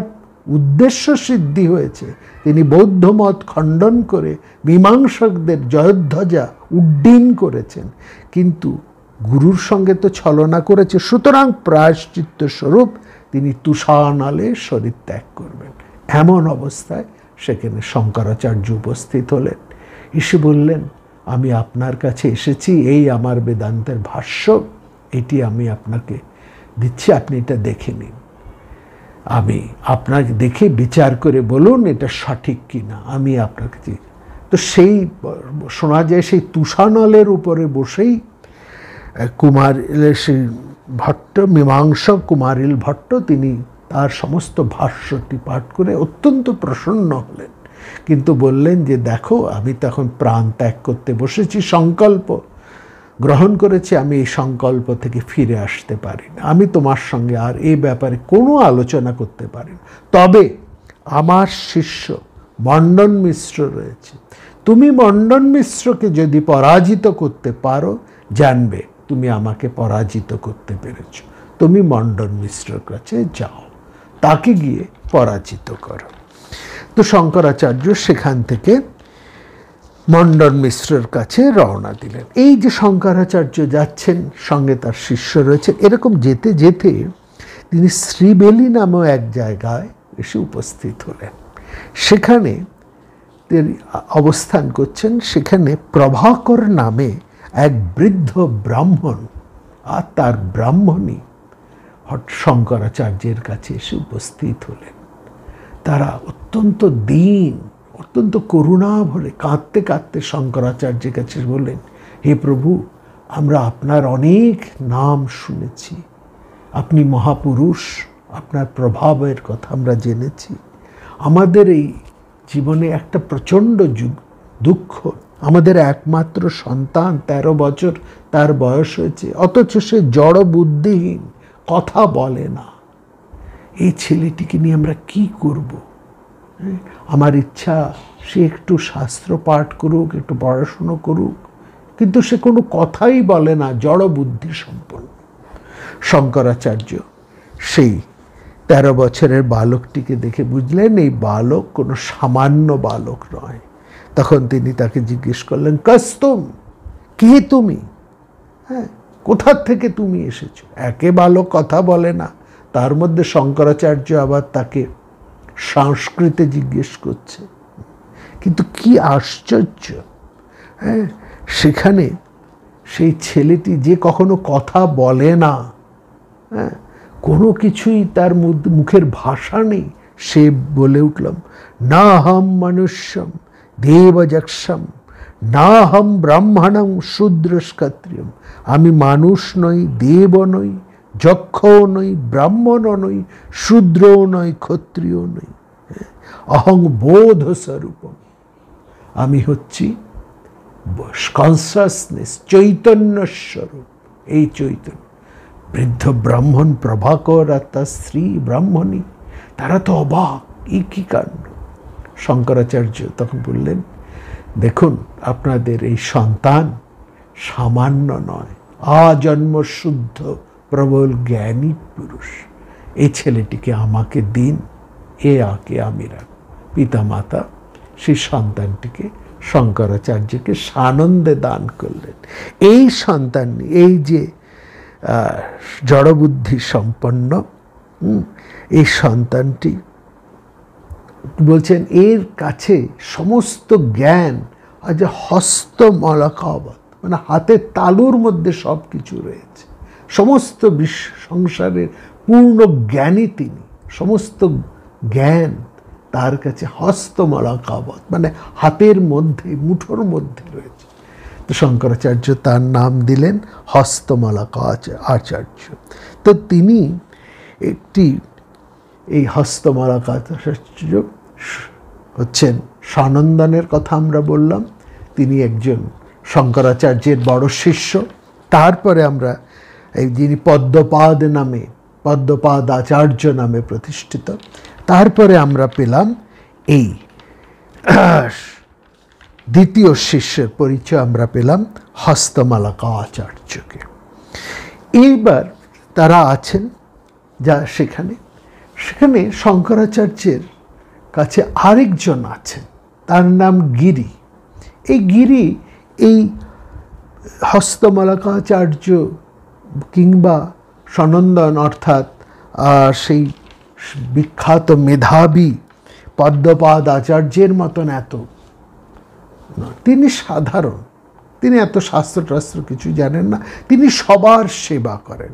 উদ্দেশ্য সিদ্ধি হয়েছে তিনি বৌদ্ধ মত খণ্ডন করে মীমাংসকদের জয়ধ্বজা উড্ডীন করেছেন কিন্তু গুরুর সঙ্গে তো ছলনা করেছে সুতরাং প্রায়শ্চিত্ত স্বরূপ তিনি তুষানালে শরীর ত্যাগ করবেন এমন অবস্থায় সেখানে শঙ্করাচার্য উপস্থিত হলেন ইসে বললেন আমি আপনার কাছে এসেছি এই আমার বেদান্তের ভাষ্য এটি আমি আপনাকে দিচ্ছি আপনি এটা দেখে নিন আমি আপনাকে দেখে বিচার করে বলুন এটা সঠিক কি না আমি আপনার কাছে তো সেই শোনা যায় সেই তুষানলের উপরে বসেই কুমার সেই ভট্ট মীমাংস কুমারিল ভট্ট তিনি তার সমস্ত ভাষ্যটি পাঠ করে অত্যন্ত প্রসন্ন হলেন কিন্তু বললেন যে দেখো আমি তখন প্রাণ ত্যাগ করতে বসেছি সংকল্প গ্রহণ করেছি আমি এই সংকল্প থেকে ফিরে আসতে পারি না আমি তোমার সঙ্গে আর এই ব্যাপারে কোনো আলোচনা করতে পারি না তবে আমার শিষ্য মণ্ডন মিশ্র রয়েছে তুমি মণ্ডন মিশ্রকে যদি পরাজিত করতে পারো জানবে তুমি আমাকে পরাজিত করতে পেরেছ তুমি মণ্ডন মিশ্রর কাছে যাও তাকে গিয়ে পরাজিত করো তো শঙ্করাচার্য সেখান থেকে মণ্ডন মিশ্রর কাছে রওনা দিলেন এই যে শঙ্করাচার্য যাচ্ছেন সঙ্গে তার শিষ্য রয়েছে এরকম যেতে যেতে তিনি শ্রীবেলি নামও এক জায়গায় এসে উপস্থিত হলেন সেখানে তিনি অবস্থান করছেন সেখানে প্রভাকর নামে এক বৃদ্ধ ব্রাহ্মণ আর তার ব্রাহ্মণী হট শঙ্করাচার্যের কাছে এসে উপস্থিত হলেন তারা অত্যন্ত দীন অত্যন্ত করুণা ভরে কাঁদতে কাঁদতে শঙ্করাচার্যের কাছে বললেন হে প্রভু আমরা আপনার অনেক নাম শুনেছি আপনি মহাপুরুষ আপনার প্রভাবের কথা আমরা জেনেছি আমাদের এই জীবনে একটা প্রচণ্ড যুগ দুঃখ আমাদের একমাত্র সন্তান তেরো বছর তার বয়স হয়েছে অথচ সে জড় বুদ্ধিহীন কথা বলে না এই ছেলেটিকে নিয়ে আমরা কি করব হ্যাঁ, আমার ইচ্ছা সে একটু শাস্ত্র পাঠ করুক একটু পড়াশুনো করুক কিন্তু সে কোনো কথাই বলে না জড় বুদ্ধি সম্পন্ন শঙ্করাচার্য সেই তেরো বছরের বালকটিকে দেখে বুঝলেন এই বালক কোনো সামান্য বালক নয় তখন তিনি তাকে জিজ্ঞেস করলেন কাস্তুম কে তুমি হ্যাঁ কোথার থেকে তুমি এসেছো একে ভালো কথা বলে না তার মধ্যে শঙ্করাচার্য আবার তাকে সংস্কৃতে জিজ্ঞেস করছে কিন্তু কি আশ্চর্য হ্যাঁ সেখানে সেই ছেলেটি যে কখনো কথা বলে না হ্যাঁ কোনো কিছুই তার মুখের ভাষা নেই সে বলে উঠলাম না হাম মানুষ্যম দেবযক্ষম না হম ব্রাহ্মণম শূদ্রস্কাত্রিয়ম আমি মানুষ নই দেব নই যক্ষও নই ব্রাহ্মণও নই শূদ্রও নই ক্ষত্রিয় নই অহং বোধ স্বরূপম আমি হচ্ছি কনসাসনেস চৈতন্য স্বরূপ এই চৈতন্য বৃদ্ধ ব্রাহ্মণ প্রভাকর আর তার স্ত্রী ব্রাহ্মণী তারা তো অবাক কি কী কাণ্ড শঙ্করাচার্য তখন বললেন দেখুন আপনাদের এই সন্তান সামান্য নয় আজন্মশুদ্ধ প্রবল জ্ঞানী পুরুষ এই ছেলেটিকে আমাকে দিন এ আকে আমি রাখ পিতা মাতা সেই সন্তানটিকে শঙ্করাচার্যকে সানন্দে দান করলেন এই সন্তান এই যে জড়বুদ্ধি সম্পন্ন এই সন্তানটি বলছেন এর কাছে সমস্ত জ্ঞান আর যে হস্তমলাকাবত মানে হাতের তালুর মধ্যে সব কিছু রয়েছে সমস্ত বিশ্ব সংসারের পূর্ণ জ্ঞানী তিনি সমস্ত জ্ঞান তার কাছে হস্তমলাকাবত মানে হাতের মধ্যে মুঠোর মধ্যে রয়েছে তো শঙ্করাচার্য তার নাম দিলেন হস্তমলাকা আচার্য তো তিনি একটি এই হস্তমলাকা আচার্য হচ্ছেন সানন্দনের কথা আমরা বললাম তিনি একজন শঙ্করাচার্যের বড় শিষ্য তারপরে আমরা এই যিনি পদ্মপাদ নামে পদ্মপাদ আচার্য নামে প্রতিষ্ঠিত তারপরে আমরা পেলাম এই দ্বিতীয় শিষ্যের পরিচয় আমরা পেলাম হস্তমালাকা আচার্যকে এইবার তারা আছেন যা সেখানে সেখানে শঙ্করাচার্যের কাছে আরেকজন আছেন তার নাম গিরি এই গিরি এই হস্তমালাকাচার্য কিংবা সনন্দন অর্থাৎ সেই বিখ্যাত মেধাবী পদ্মপাদ আচার্যের মতন এত তিনি সাধারণ তিনি এত শাস্ত্র টাস্ত্র কিছু জানেন না তিনি সবার সেবা করেন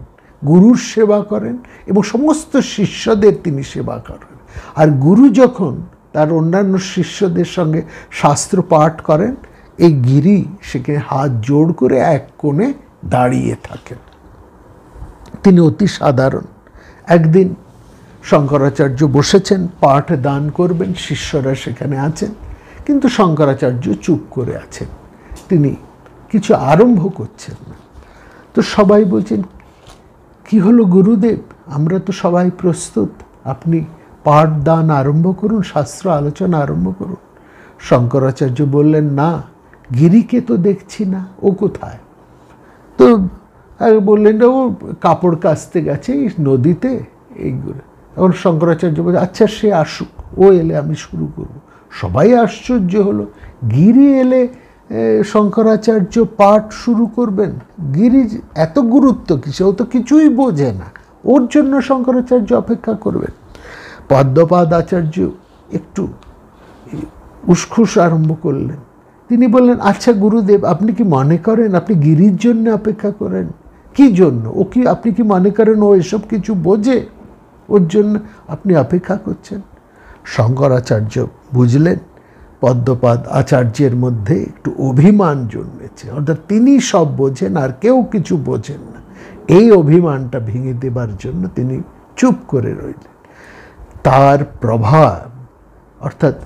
গুরুর সেবা করেন এবং সমস্ত শিষ্যদের তিনি সেবা করেন আর গুরু যখন তার অন্যান্য শিষ্যদের সঙ্গে শাস্ত্র পাঠ করেন এই গিরি সেখানে হাত জোড় করে এক কোণে দাঁড়িয়ে থাকেন তিনি অতি সাধারণ একদিন শঙ্করাচার্য বসেছেন পাঠ দান করবেন শিষ্যরা সেখানে আছেন কিন্তু শঙ্করাচার্য চুপ করে আছেন তিনি কিছু আরম্ভ করছেন না তো সবাই বলছেন কি হলো গুরুদেব আমরা তো সবাই প্রস্তুত আপনি পাঠদান আরম্ভ করুন শাস্ত্র আলোচনা আরম্ভ করুন শঙ্করাচার্য বললেন না গিরিকে তো দেখছি না ও কোথায় তো বললেন ও কাপড় কাচতে গেছে এই নদীতে এইগুলো এখন শঙ্করাচার্য বলছে আচ্ছা সে আসুক ও এলে আমি শুরু করব সবাই আশ্চর্য হলো গিরি এলে শঙ্করাচার্য পাঠ শুরু করবেন গিরি এত গুরুত্ব কিসে ও তো কিছুই বোঝে না ওর জন্য শঙ্করাচার্য অপেক্ষা করবেন পদ্মপাদ আচার্য একটু উসখুস আরম্ভ করলেন তিনি বললেন আচ্ছা গুরুদেব আপনি কি মনে করেন আপনি গিরির জন্য অপেক্ষা করেন কি জন্য ও কি আপনি কি মনে করেন ও এসব কিছু বোঝে ওর জন্য আপনি অপেক্ষা করছেন শঙ্করাচার্য বুঝলেন পদ্মপাদ আচার্যের মধ্যে একটু অভিমান জন্মেছে অর্থাৎ তিনি সব বোঝেন আর কেউ কিছু বোঝেন না এই অভিমানটা ভেঙে দেবার জন্য তিনি চুপ করে রইলেন তার প্রভাব অর্থাৎ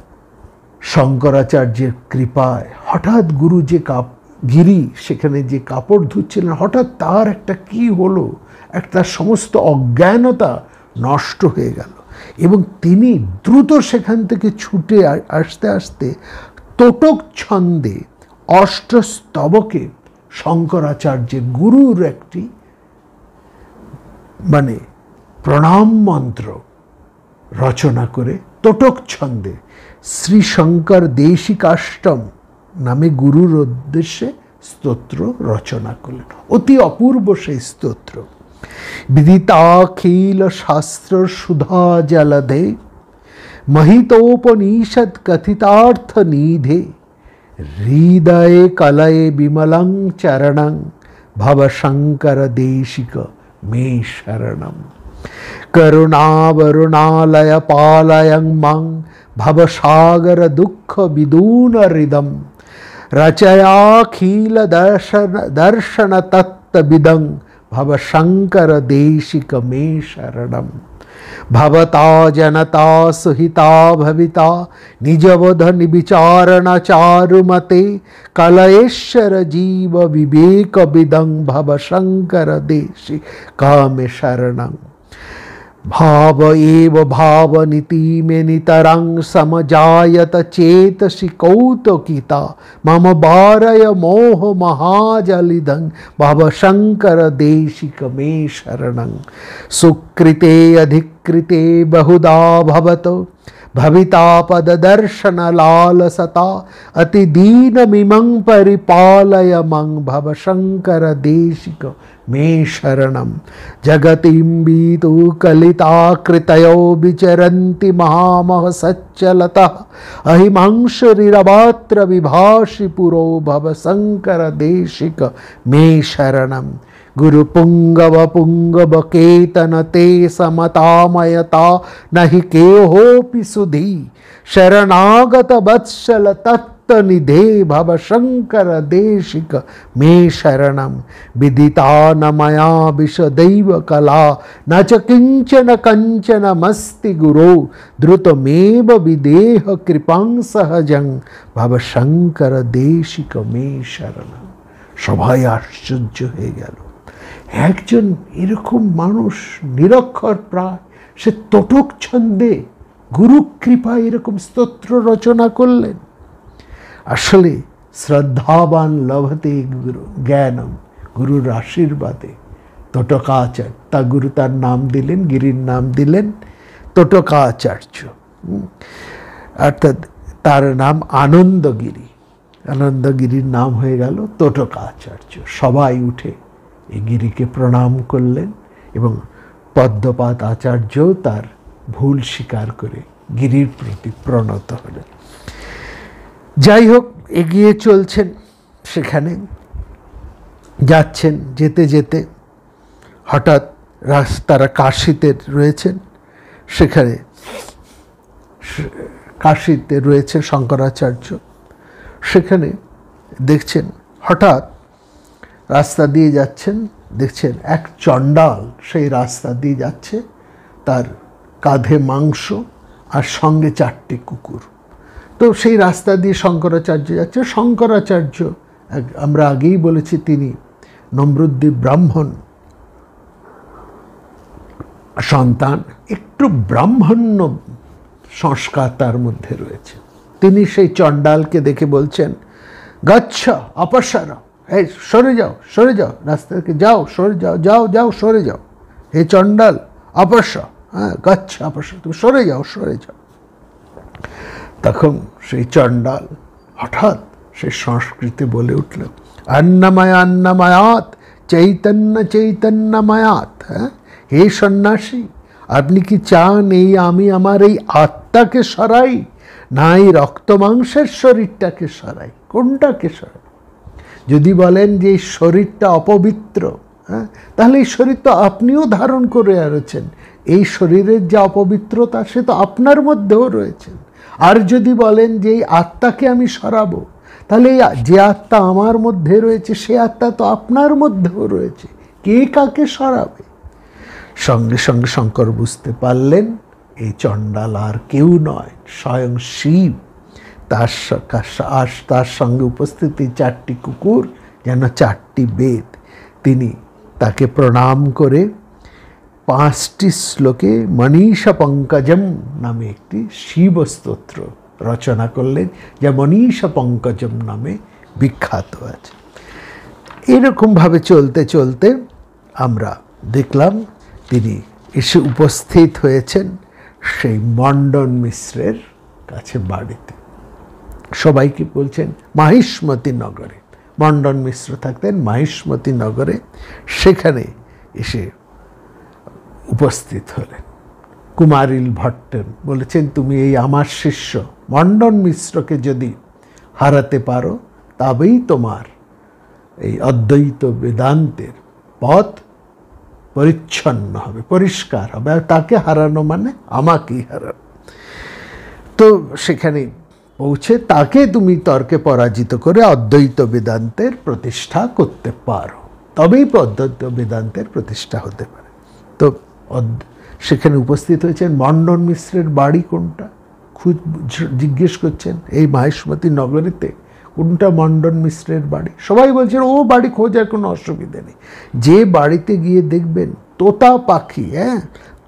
শঙ্করাচার্যের কৃপায় হঠাৎ গুরু যে কাপ গিরি সেখানে যে কাপড় ধুচ্ছিলেন হঠাৎ তার একটা কি হলো একটা সমস্ত অজ্ঞানতা নষ্ট হয়ে গেল এবং তিনি দ্রুত সেখান থেকে ছুটে আসতে আসতে তোটক ছন্দে অষ্টস্তবকে শঙ্করাচার্যের গুরুর একটি মানে প্রণাম মন্ত্র রচনা করে তোটক ছন্দে শ্রী শঙ্কর দেশিকাষ্টম নামে গুরুর উদ্দেশ্যে স্তোত্র রচনা করলেন অতি অপূর্ব সেই স্তোত্র বিদিতাখিল শাস্ত্র সুধা জলধে মহিতোপনিষদ কথিতার্থ নিধে হৃদয়ে কলয়ে বিমলং চরণং শঙ্কর দেশিক মে শরণম करुणावरुणालय पालयं मं भवसागर दुःख विदूनरिदं रचयाखील दर्शन दर्शन भव शंकर देशिक मे शरण भवता जनता सुहिता भविता निजवध निविचारण चारुमते कलयेश्वर जीव विवेक विदं भव शंकर देशिक मे शरण भाव एव नीति में नितरंग समजायत चेत शिकौतकिता मम बारय मोह महाजलिदं भव शंकर देशिक मे शरण सुकृते अधिकृते बहुधा भवत दीन मिमं परिपालय मंग भव देशिक मे शरणम जगतिम्बीतु कलिताकृतयो विचरन्ति महामह सच्चलतः अहिमांशरीरवात्र विभाषि पुरो भव शंकर देशिक मे शरणम गुरुपुङ्गवपुङ्गवकेतन ते समतामयता न हि केहोऽपि सुधी शरणागतवत्सल तत् भक्तनिधे भव শঙ্কর দেশিক মে विदिता न मया विशदैव কলা न च किञ्चन कञ्चनमस्ति गुरो द्रुतमेव বিদেহ কৃপাং সহজং ভব শঙ্কর দেশিক মে শরণ সবাই আশ্চর্য হয়ে গেল একজন এরকম মানুষ নিরক্ষর প্রায় সে তটক ছন্দে গুরু কৃপা এরকম স্তোত্র রচনা করলেন আসলে শ্রদ্ধাবান লভতে গুরু জ্ঞানম গুরুর আশীর্বাদে তটকাচার্য তা গুরু তার নাম দিলেন গিরির নাম দিলেন তটকাচার্য অর্থাৎ তার নাম আনন্দগিরি আনন্দগিরির নাম হয়ে গেল তটকাচার্য সবাই উঠে এই গিরিকে প্রণাম করলেন এবং পদ্মপাত আচার্যও তার ভুল স্বীকার করে গিরির প্রতি প্রণত হলেন যাই হোক এগিয়ে চলছেন সেখানে যাচ্ছেন যেতে যেতে হঠাৎ রাস্তারা কাশিতে রয়েছেন সেখানে কাশিতে রয়েছে শঙ্করাচার্য সেখানে দেখছেন হঠাৎ রাস্তা দিয়ে যাচ্ছেন দেখছেন এক চণ্ডাল সেই রাস্তা দিয়ে যাচ্ছে তার কাঁধে মাংস আর সঙ্গে চারটি কুকুর তো সেই রাস্তা দিয়ে শঙ্করাচার্য যাচ্ছে শঙ্করাচার্য আমরা আগেই বলেছি তিনি নম্রুদ্দীপ ব্রাহ্মণ সন্তান একটু ব্রাহ্মণ্য সংস্কার তার মধ্যে রয়েছে তিনি সেই চণ্ডালকে দেখে বলছেন গচ্ছ অপসার এই সরে যাও সরে যাও রাস্তা থেকে যাও সরে যাও যাও যাও সরে যাও হে চণ্ডাল অপস হ্যাঁ গচ্ছ অপস তুমি সরে যাও সরে যাও তখন সেই চণ্ডাল হঠাৎ সে সংস্কৃতে বলে উঠল অন্নময় অন্নময়াত চৈতন্য চৈতন্যময়াত হ্যাঁ হে সন্ন্যাসী আপনি কি চান এই আমি আমার এই আত্মাকে সরাই না এই রক্ত মাংসের শরীরটাকে সরাই কোনটাকে সরাই যদি বলেন যে এই শরীরটা অপবিত্র হ্যাঁ তাহলে এই শরীর তো আপনিও ধারণ করে আছেন এই শরীরের যা অপবিত্রতা সে তো আপনার মধ্যেও রয়েছে আর যদি বলেন যে এই আত্মাকে আমি সরাবো তাহলে যে আত্মা আমার মধ্যে রয়েছে সে আত্মা তো আপনার মধ্যেও রয়েছে কে কাকে সরাবে সঙ্গে সঙ্গে শঙ্কর বুঝতে পারলেন এই চণ্ডাল আর কেউ নয় স্বয়ং শিব তার আর তার সঙ্গে উপস্থিতি চারটি কুকুর যেন চারটি বেদ তিনি তাকে প্রণাম করে পাঁচটি শ্লোকে মনীষা পঙ্কজম নামে একটি শিবস্তোত্র রচনা করলেন যা মনীষা পঙ্কজম নামে বিখ্যাত আছে এরকমভাবে চলতে চলতে আমরা দেখলাম তিনি এসে উপস্থিত হয়েছেন সেই মণ্ডন মিশ্রের কাছে বাড়িতে সবাইকে বলছেন মাহিষ্মতি নগরে মণ্ডন মিশ্র থাকতেন মাহিষ্মতি নগরে সেখানে এসে উপস্থিত হলেন কুমারিল ভট্টেন বলেছেন তুমি এই আমার শিষ্য মণ্ডন মিশ্রকে যদি হারাতে পারো তবেই তোমার এই অদ্বৈত বেদান্তের পথ পরিচ্ছন্ন হবে পরিষ্কার হবে আর তাকে হারানো মানে আমাকেই হারানো তো সেখানে পৌঁছে তাকে তুমি তর্কে পরাজিত করে অদ্বৈত বেদান্তের প্রতিষ্ঠা করতে পারো তবেই অদ্বৈত বেদান্তের প্রতিষ্ঠা হতে পারে সেখানে উপস্থিত হয়েছেন মন্ডন মিশ্রের বাড়ি কোনটা খুঁজ জিজ্ঞেস করছেন এই মাহেশমতী নগরীতে কোনটা মন্ডন মিশ্রের বাড়ি সবাই বলছেন ও বাড়ি খোঁজার কোনো অসুবিধে নেই যে বাড়িতে গিয়ে দেখবেন তোতা পাখি হ্যাঁ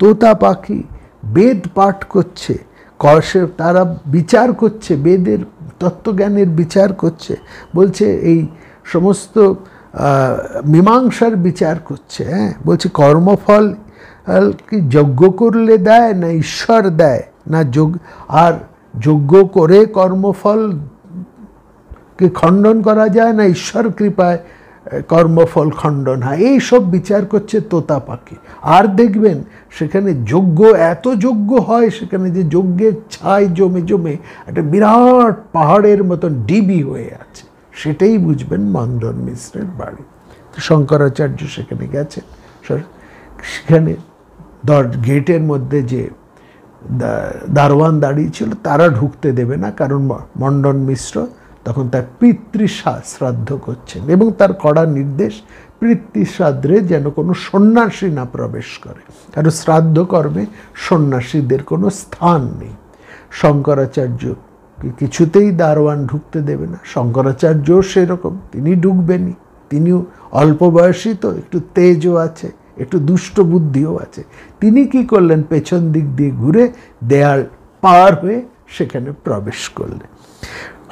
তোতা পাখি বেদ পাঠ করছে কষে তারা বিচার করছে বেদের তত্ত্বজ্ঞানের বিচার করছে বলছে এই সমস্ত মীমাংসার বিচার করছে হ্যাঁ বলছে কর্মফল কি যজ্ঞ করলে দেয় না ঈশ্বর দেয় না যোগ আর যজ্ঞ করে কর্মফল কে খণ্ডন করা যায় না ঈশ্বর কৃপায় কর্মফল খণ্ডন হয় এই সব বিচার করছে তোতা পাখি আর দেখবেন সেখানে যজ্ঞ এত যজ্ঞ হয় সেখানে যে যজ্ঞের ছাই জমে জমে একটা বিরাট পাহাড়ের মতন ডিবি হয়ে আছে সেটাই বুঝবেন মন্দন মিশ্রের বাড়ি শঙ্করাচার্য সেখানে গেছেন সেখানে দর গেটের মধ্যে যে দারোয়ান দাঁড়িয়ে ছিল তারা ঢুকতে দেবে না কারণ মণ্ডন মিশ্র তখন তার পিতৃ শ্রাদ্ধ করছেন এবং তার কড়া নির্দেশ পিতৃশ্রাদ্ধে যেন কোনো সন্ন্যাসী না প্রবেশ করে কারণ শ্রাদ্ধ কর্মে সন্ন্যাসীদের কোনো স্থান নেই শঙ্করাচার্য কিছুতেই দারোয়ান ঢুকতে দেবে না শঙ্করাচার্যও সেরকম তিনি ঢুকবেনই তিনিও অল্প বয়সী তো একটু তেজও আছে একটু দুষ্ট বুদ্ধিও আছে তিনি কি করলেন পেছন দিক দিয়ে ঘুরে দেয়াল পার হয়ে সেখানে প্রবেশ করলেন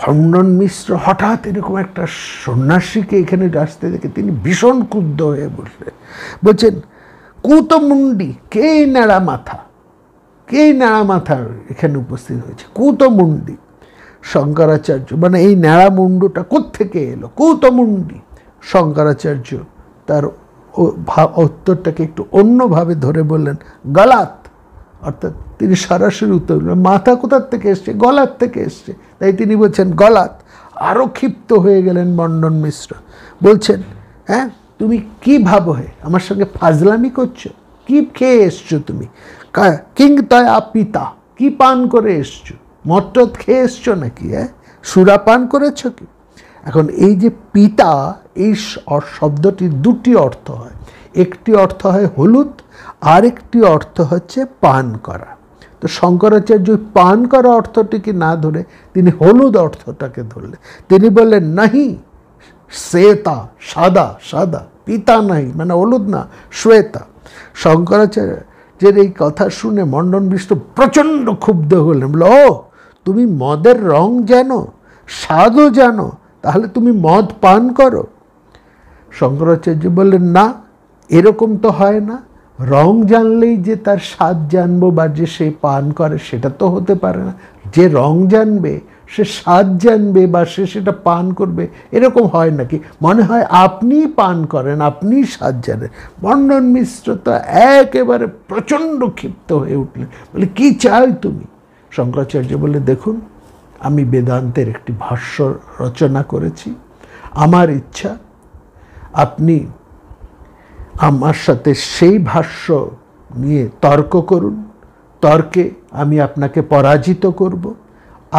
হন্ডন মিশ্র হঠাৎ এরকম একটা সন্ন্যাসীকে এখানে আসতে দেখে তিনি ভীষণ ক্ষুব্ধ হয়ে বসলেন বলছেন কুতমুন্ডি কে নাড়া মাথা কে নাড়া মাথা এখানে উপস্থিত হয়েছে কুতমুন্ডি শঙ্করাচার্য মানে এই ন্যাড়া মুন্ডুটা কোত্থেকে এলো কৌতমুন্ডি শঙ্করাচার্য তার উত্তরটাকে একটু অন্যভাবে ধরে বললেন গলাত অর্থাৎ তিনি সরাসরি উত্তর বললেন মাথা কোথার থেকে এসছে গলাত থেকে এসছে তাই তিনি বলছেন গলাত আরও ক্ষিপ্ত হয়ে গেলেন মন্ডন মিশ্র বলছেন হ্যাঁ তুমি কি ভাবো হে আমার সঙ্গে ফাজলামি করছো কি খেয়ে এসছো তুমি কিং তয় আপিতা কি পান করে এসছো মটত খেয়ে এসছো নাকি হ্যাঁ সুরা পান করেছো কি এখন এই যে পিতা এই শব্দটির দুটি অর্থ হয় একটি অর্থ হয় হলুদ আর একটি অর্থ হচ্ছে পান করা তো শঙ্করাচার্য পান করা অর্থটিকে না ধরে তিনি হলুদ অর্থটাকে ধরলেন তিনি বললেন নাহি শ্বেতা সাদা সাদা পিতা নাই মানে হলুদ না শ্বেতা শঙ্করাচার্যের এই কথা শুনে মণ্ডন বিষ্ণু প্রচণ্ড ক্ষুব্ধ হলেন ও তুমি মদের রং জানো স্বাদও জানো তাহলে তুমি মদ পান করো শঙ্করাচার্য বললেন না এরকম তো হয় না রং জানলেই যে তার স্বাদ জানবো বা যে সে পান করে সেটা তো হতে পারে না যে রং জানবে সে স্বাদ জানবে বা সে সেটা পান করবে এরকম হয় নাকি মনে হয় আপনি পান করেন আপনি স্বাদ জানেন মন্ডন মিশ্র তো একেবারে প্রচণ্ড ক্ষিপ্ত হয়ে উঠলেন বলে কি চাই তুমি শঙ্করাচার্য বলে দেখুন আমি বেদান্তের একটি ভাষ্য রচনা করেছি আমার ইচ্ছা আপনি আমার সাথে সেই ভাষ্য নিয়ে তর্ক করুন তর্কে আমি আপনাকে পরাজিত করব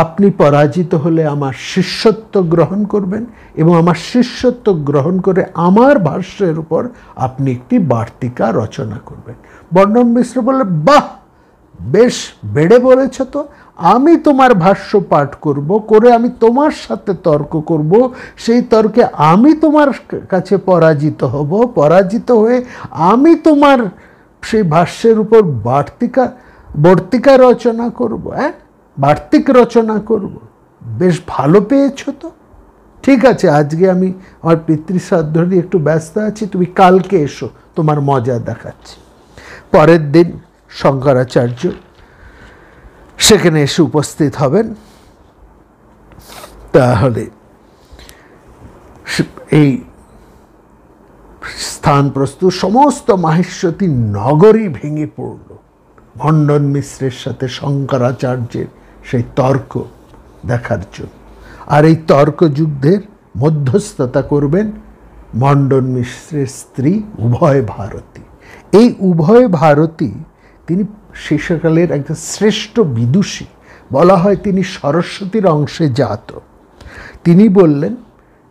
আপনি পরাজিত হলে আমার শিষ্যত্ব গ্রহণ করবেন এবং আমার শিষ্যত্ব গ্রহণ করে আমার ভাষ্যের উপর আপনি একটি বার্তিকা রচনা করবেন বর্ণম মিশ্র বললে বাহ বেশ বেড়ে বলেছ তো আমি তোমার ভাষ্য পাঠ করব করে আমি তোমার সাথে তর্ক করব সেই তর্কে আমি তোমার কাছে পরাজিত হব পরাজিত হয়ে আমি তোমার সেই ভাষ্যের উপর বার্তিকা বর্তিকা রচনা করব হ্যাঁ বার্তিক রচনা করব বেশ ভালো পেয়েছ তো ঠিক আছে আজকে আমি আমার পিতৃশ্রাদ্ধ একটু ব্যস্ত আছি তুমি কালকে এসো তোমার মজা দেখাচ্ছি পরের দিন শঙ্করাচার্য সেখানে এসে উপস্থিত হবেন তাহলে এই স্থান প্রস্তুত সমস্ত মাহেশ্বতী নগরী ভেঙে পড়ল মণ্ডন মিশ্রের সাথে শঙ্করাচার্যের সেই তর্ক দেখার জন্য আর এই তর্কযুদ্ধের মধ্যস্থতা করবেন মণ্ডন মিশ্রের স্ত্রী উভয় ভারতী এই উভয় ভারতী তিনি শিশুকালের একজন শ্রেষ্ঠ বিদুষী বলা হয় তিনি সরস্বতীর অংশে জাত তিনি বললেন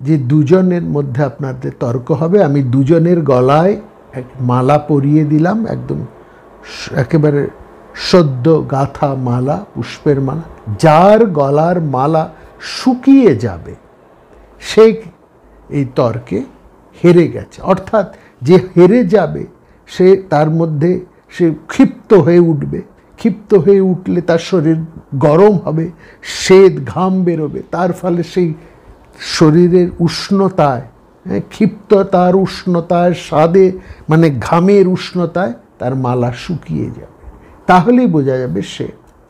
যে দুজনের মধ্যে আপনাদের তর্ক হবে আমি দুজনের গলায় এক মালা পরিয়ে দিলাম একদম একেবারে সদ্য গাথা মালা পুষ্পের মালা যার গলার মালা শুকিয়ে যাবে সে এই তর্কে হেরে গেছে অর্থাৎ যে হেরে যাবে সে তার মধ্যে সে ক্ষিপ্ত হয়ে উঠবে ক্ষিপ্ত হয়ে উঠলে তার শরীর গরম হবে শ্বেত ঘাম বেরোবে তার ফলে সেই শরীরের উষ্ণতায় হ্যাঁ ক্ষিপ্ততার উষ্ণতায় স্বাদে মানে ঘামের উষ্ণতায় তার মালা শুকিয়ে যাবে তাহলেই বোঝা যাবে সে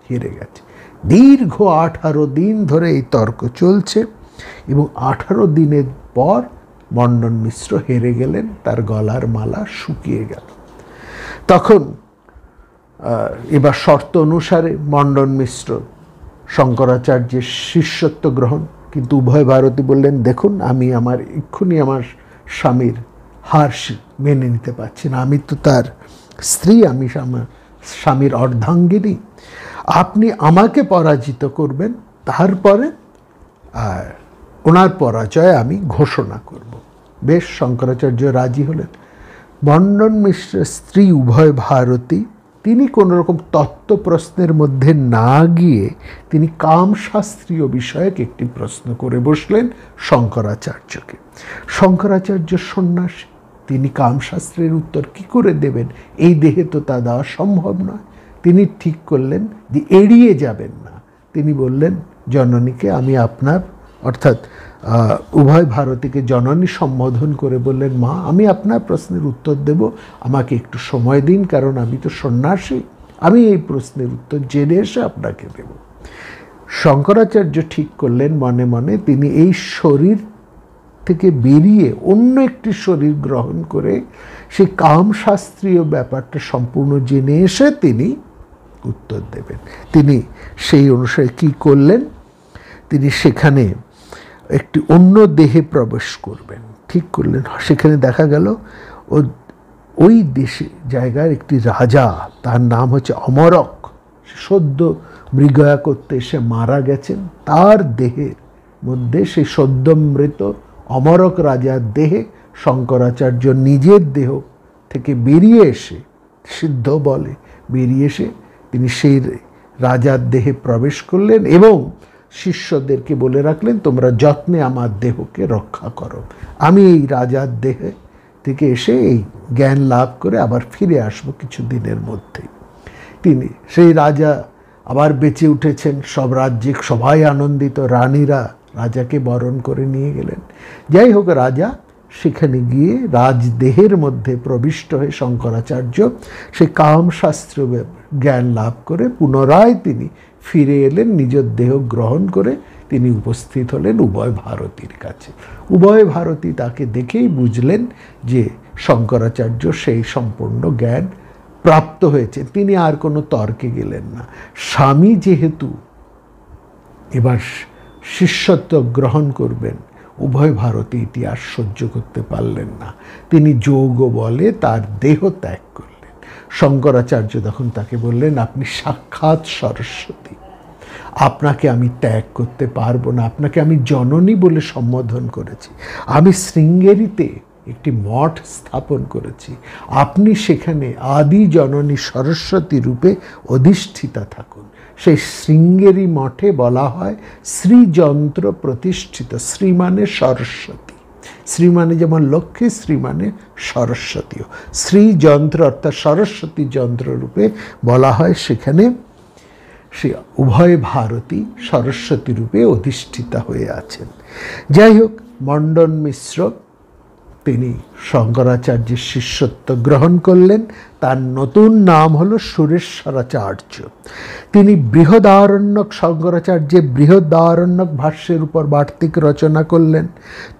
হেরে গেছে দীর্ঘ আঠারো দিন ধরে এই তর্ক চলছে এবং আঠারো দিনের পর মণ্ডন মিশ্র হেরে গেলেন তার গলার মালা শুকিয়ে গেল তখন এবার শর্ত অনুসারে মন্ডন মিশ্র শঙ্করাচার্যের শিষ্যত্ব গ্রহণ কিন্তু উভয় ভারতী বললেন দেখুন আমি আমার এক্ষুনি আমার স্বামীর হার মেনে নিতে পারছি না আমি তো তার স্ত্রী আমি আমার স্বামীর অর্ধাঙ্গিনী আপনি আমাকে পরাজিত করবেন তারপরে ওনার পরাজয় আমি ঘোষণা করব বেশ শঙ্করাচার্য রাজি হলেন বন্ডন মিশ্র স্ত্রী উভয় ভারতী তিনি কোনো রকম তত্ত্ব প্রশ্নের মধ্যে না গিয়ে তিনি কামশাস্ত্রীয় বিষয়ক একটি প্রশ্ন করে বসলেন শঙ্করাচার্যকে শঙ্করাচার্য সন্ন্যাস তিনি কামশাস্ত্রের উত্তর কি করে দেবেন এই দেহে তো তা দেওয়া সম্ভব নয় তিনি ঠিক করলেন যে এড়িয়ে যাবেন না তিনি বললেন জননীকে আমি আপনার অর্থাৎ উভয় ভারতীকে জননী সম্বোধন করে বললেন মা আমি আপনার প্রশ্নের উত্তর দেব আমাকে একটু সময় দিন কারণ আমি তো সন্ন্যাসী আমি এই প্রশ্নের উত্তর জেনে এসে আপনাকে দেব শঙ্করাচার্য ঠিক করলেন মনে মনে তিনি এই শরীর থেকে বেরিয়ে অন্য একটি শরীর গ্রহণ করে সে কামশাস্ত্রীয় ব্যাপারটা সম্পূর্ণ জেনে এসে তিনি উত্তর দেবেন তিনি সেই অনুসারে কি করলেন তিনি সেখানে একটি অন্য দেহে প্রবেশ করবেন ঠিক করলেন সেখানে দেখা গেল ও ওই দেশে জায়গার একটি রাজা তার নাম হচ্ছে অমরক সদ্য মৃগয়া করতে এসে মারা গেছেন তার দেহের মধ্যে সেই সদ্যমৃত অমরক রাজার দেহে শঙ্করাচার্য নিজের দেহ থেকে বেরিয়ে এসে সিদ্ধ বলে বেরিয়ে এসে তিনি সেই রাজার দেহে প্রবেশ করলেন এবং শিষ্যদেরকে বলে রাখলেন তোমরা যত্নে আমার দেহকে রক্ষা করো আমি এই রাজার দেহে থেকে এসে এই জ্ঞান লাভ করে আবার ফিরে আসবো কিছু দিনের মধ্যে তিনি সেই রাজা আবার বেঁচে উঠেছেন সব রাজ্যিক সবাই আনন্দিত রানীরা রাজাকে বরণ করে নিয়ে গেলেন যাই হোক রাজা সেখানে গিয়ে রাজদেহের মধ্যে প্রবিষ্ট হয়ে শঙ্করাচার্য সে কাম শাস্ত্র জ্ঞান লাভ করে পুনরায় তিনি ফিরে এলেন নিজের দেহ গ্রহণ করে তিনি উপস্থিত হলেন উভয় ভারতীর কাছে উভয় ভারতী তাকে দেখেই বুঝলেন যে শঙ্করাচার্য সেই সম্পূর্ণ জ্ঞান প্রাপ্ত হয়েছে তিনি আর কোনো তর্কে গেলেন না স্বামী যেহেতু এবার শিষ্যত্ব গ্রহণ করবেন উভয় ভারতী ইতিহাস সহ্য করতে পারলেন না তিনি যোগ বলে তার দেহ ত্যাগ শঙ্করাচার্য তখন তাকে বললেন আপনি সাক্ষাৎ সরস্বতী আপনাকে আমি ত্যাগ করতে পারবো না আপনাকে আমি জননী বলে সম্বোধন করেছি আমি শৃঙ্গেরিতে একটি মঠ স্থাপন করেছি আপনি সেখানে আদি জননী সরস্বতী রূপে অধিষ্ঠিতা থাকুন সেই শৃঙ্গেরি মঠে বলা হয় শ্রীযন্ত্র প্রতিষ্ঠিত শ্রীমানে সরস্বতী শ্রী মানে যেমন লক্ষ্মী শ্রী মানে সরস্বতীও শ্রী যন্ত্র অর্থাৎ সরস্বতী যন্ত্ররূপে বলা হয় সেখানে সে উভয় ভারতী সরস্বতী রূপে অধিষ্ঠিতা হয়ে আছেন যাই হোক মণ্ডন মিশ্র তিনি শঙ্করাচার্যের শিষ্যত্ব গ্রহণ করলেন তার নতুন নাম হল সুরেশ্বরাচার্য তিনি বৃহদারণ্যক শঙ্করাচার্যের বৃহদারণ্যক ভাষ্যের উপর বার্তিক রচনা করলেন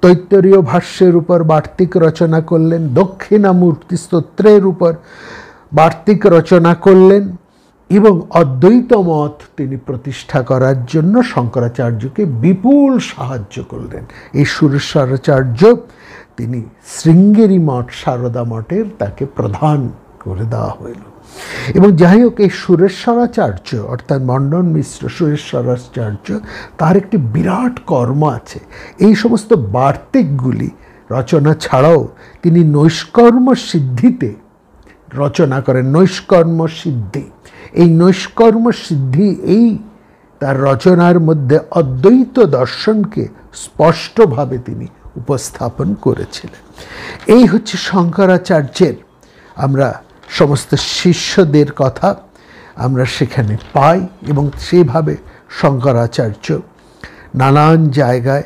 তৈত্তরীয় ভাষ্যের উপর বার্তিক রচনা করলেন দক্ষিণামূর্তি স্তোত্রের উপর বার্তিক রচনা করলেন এবং অদ্বৈত মত তিনি প্রতিষ্ঠা করার জন্য শঙ্করাচার্যকে বিপুল সাহায্য করলেন এই সুরেশ্বরাচার্য তিনি শৃঙ্গেরি মঠ সারদা মঠের তাকে প্রধান করে দেওয়া হইল এবং যাই হোক এই সুরেশ্বরাচার্য অর্থাৎ মন্ডন মিশ্র সুরেশ্বরাচার্য তার একটি বিরাট কর্ম আছে এই সমস্ত বার্তিকগুলি রচনা ছাড়াও তিনি নৈষ্কর্ম সিদ্ধিতে রচনা করেন নৈষ্কর্ম সিদ্ধি এই নৈষ্কর্ম সিদ্ধি এই তার রচনার মধ্যে অদ্বৈত দর্শনকে স্পষ্টভাবে তিনি উপস্থাপন করেছিলেন এই হচ্ছে শঙ্করাচার্যের আমরা সমস্ত শিষ্যদের কথা আমরা সেখানে পাই এবং সেভাবে শঙ্করাচার্য নানান জায়গায়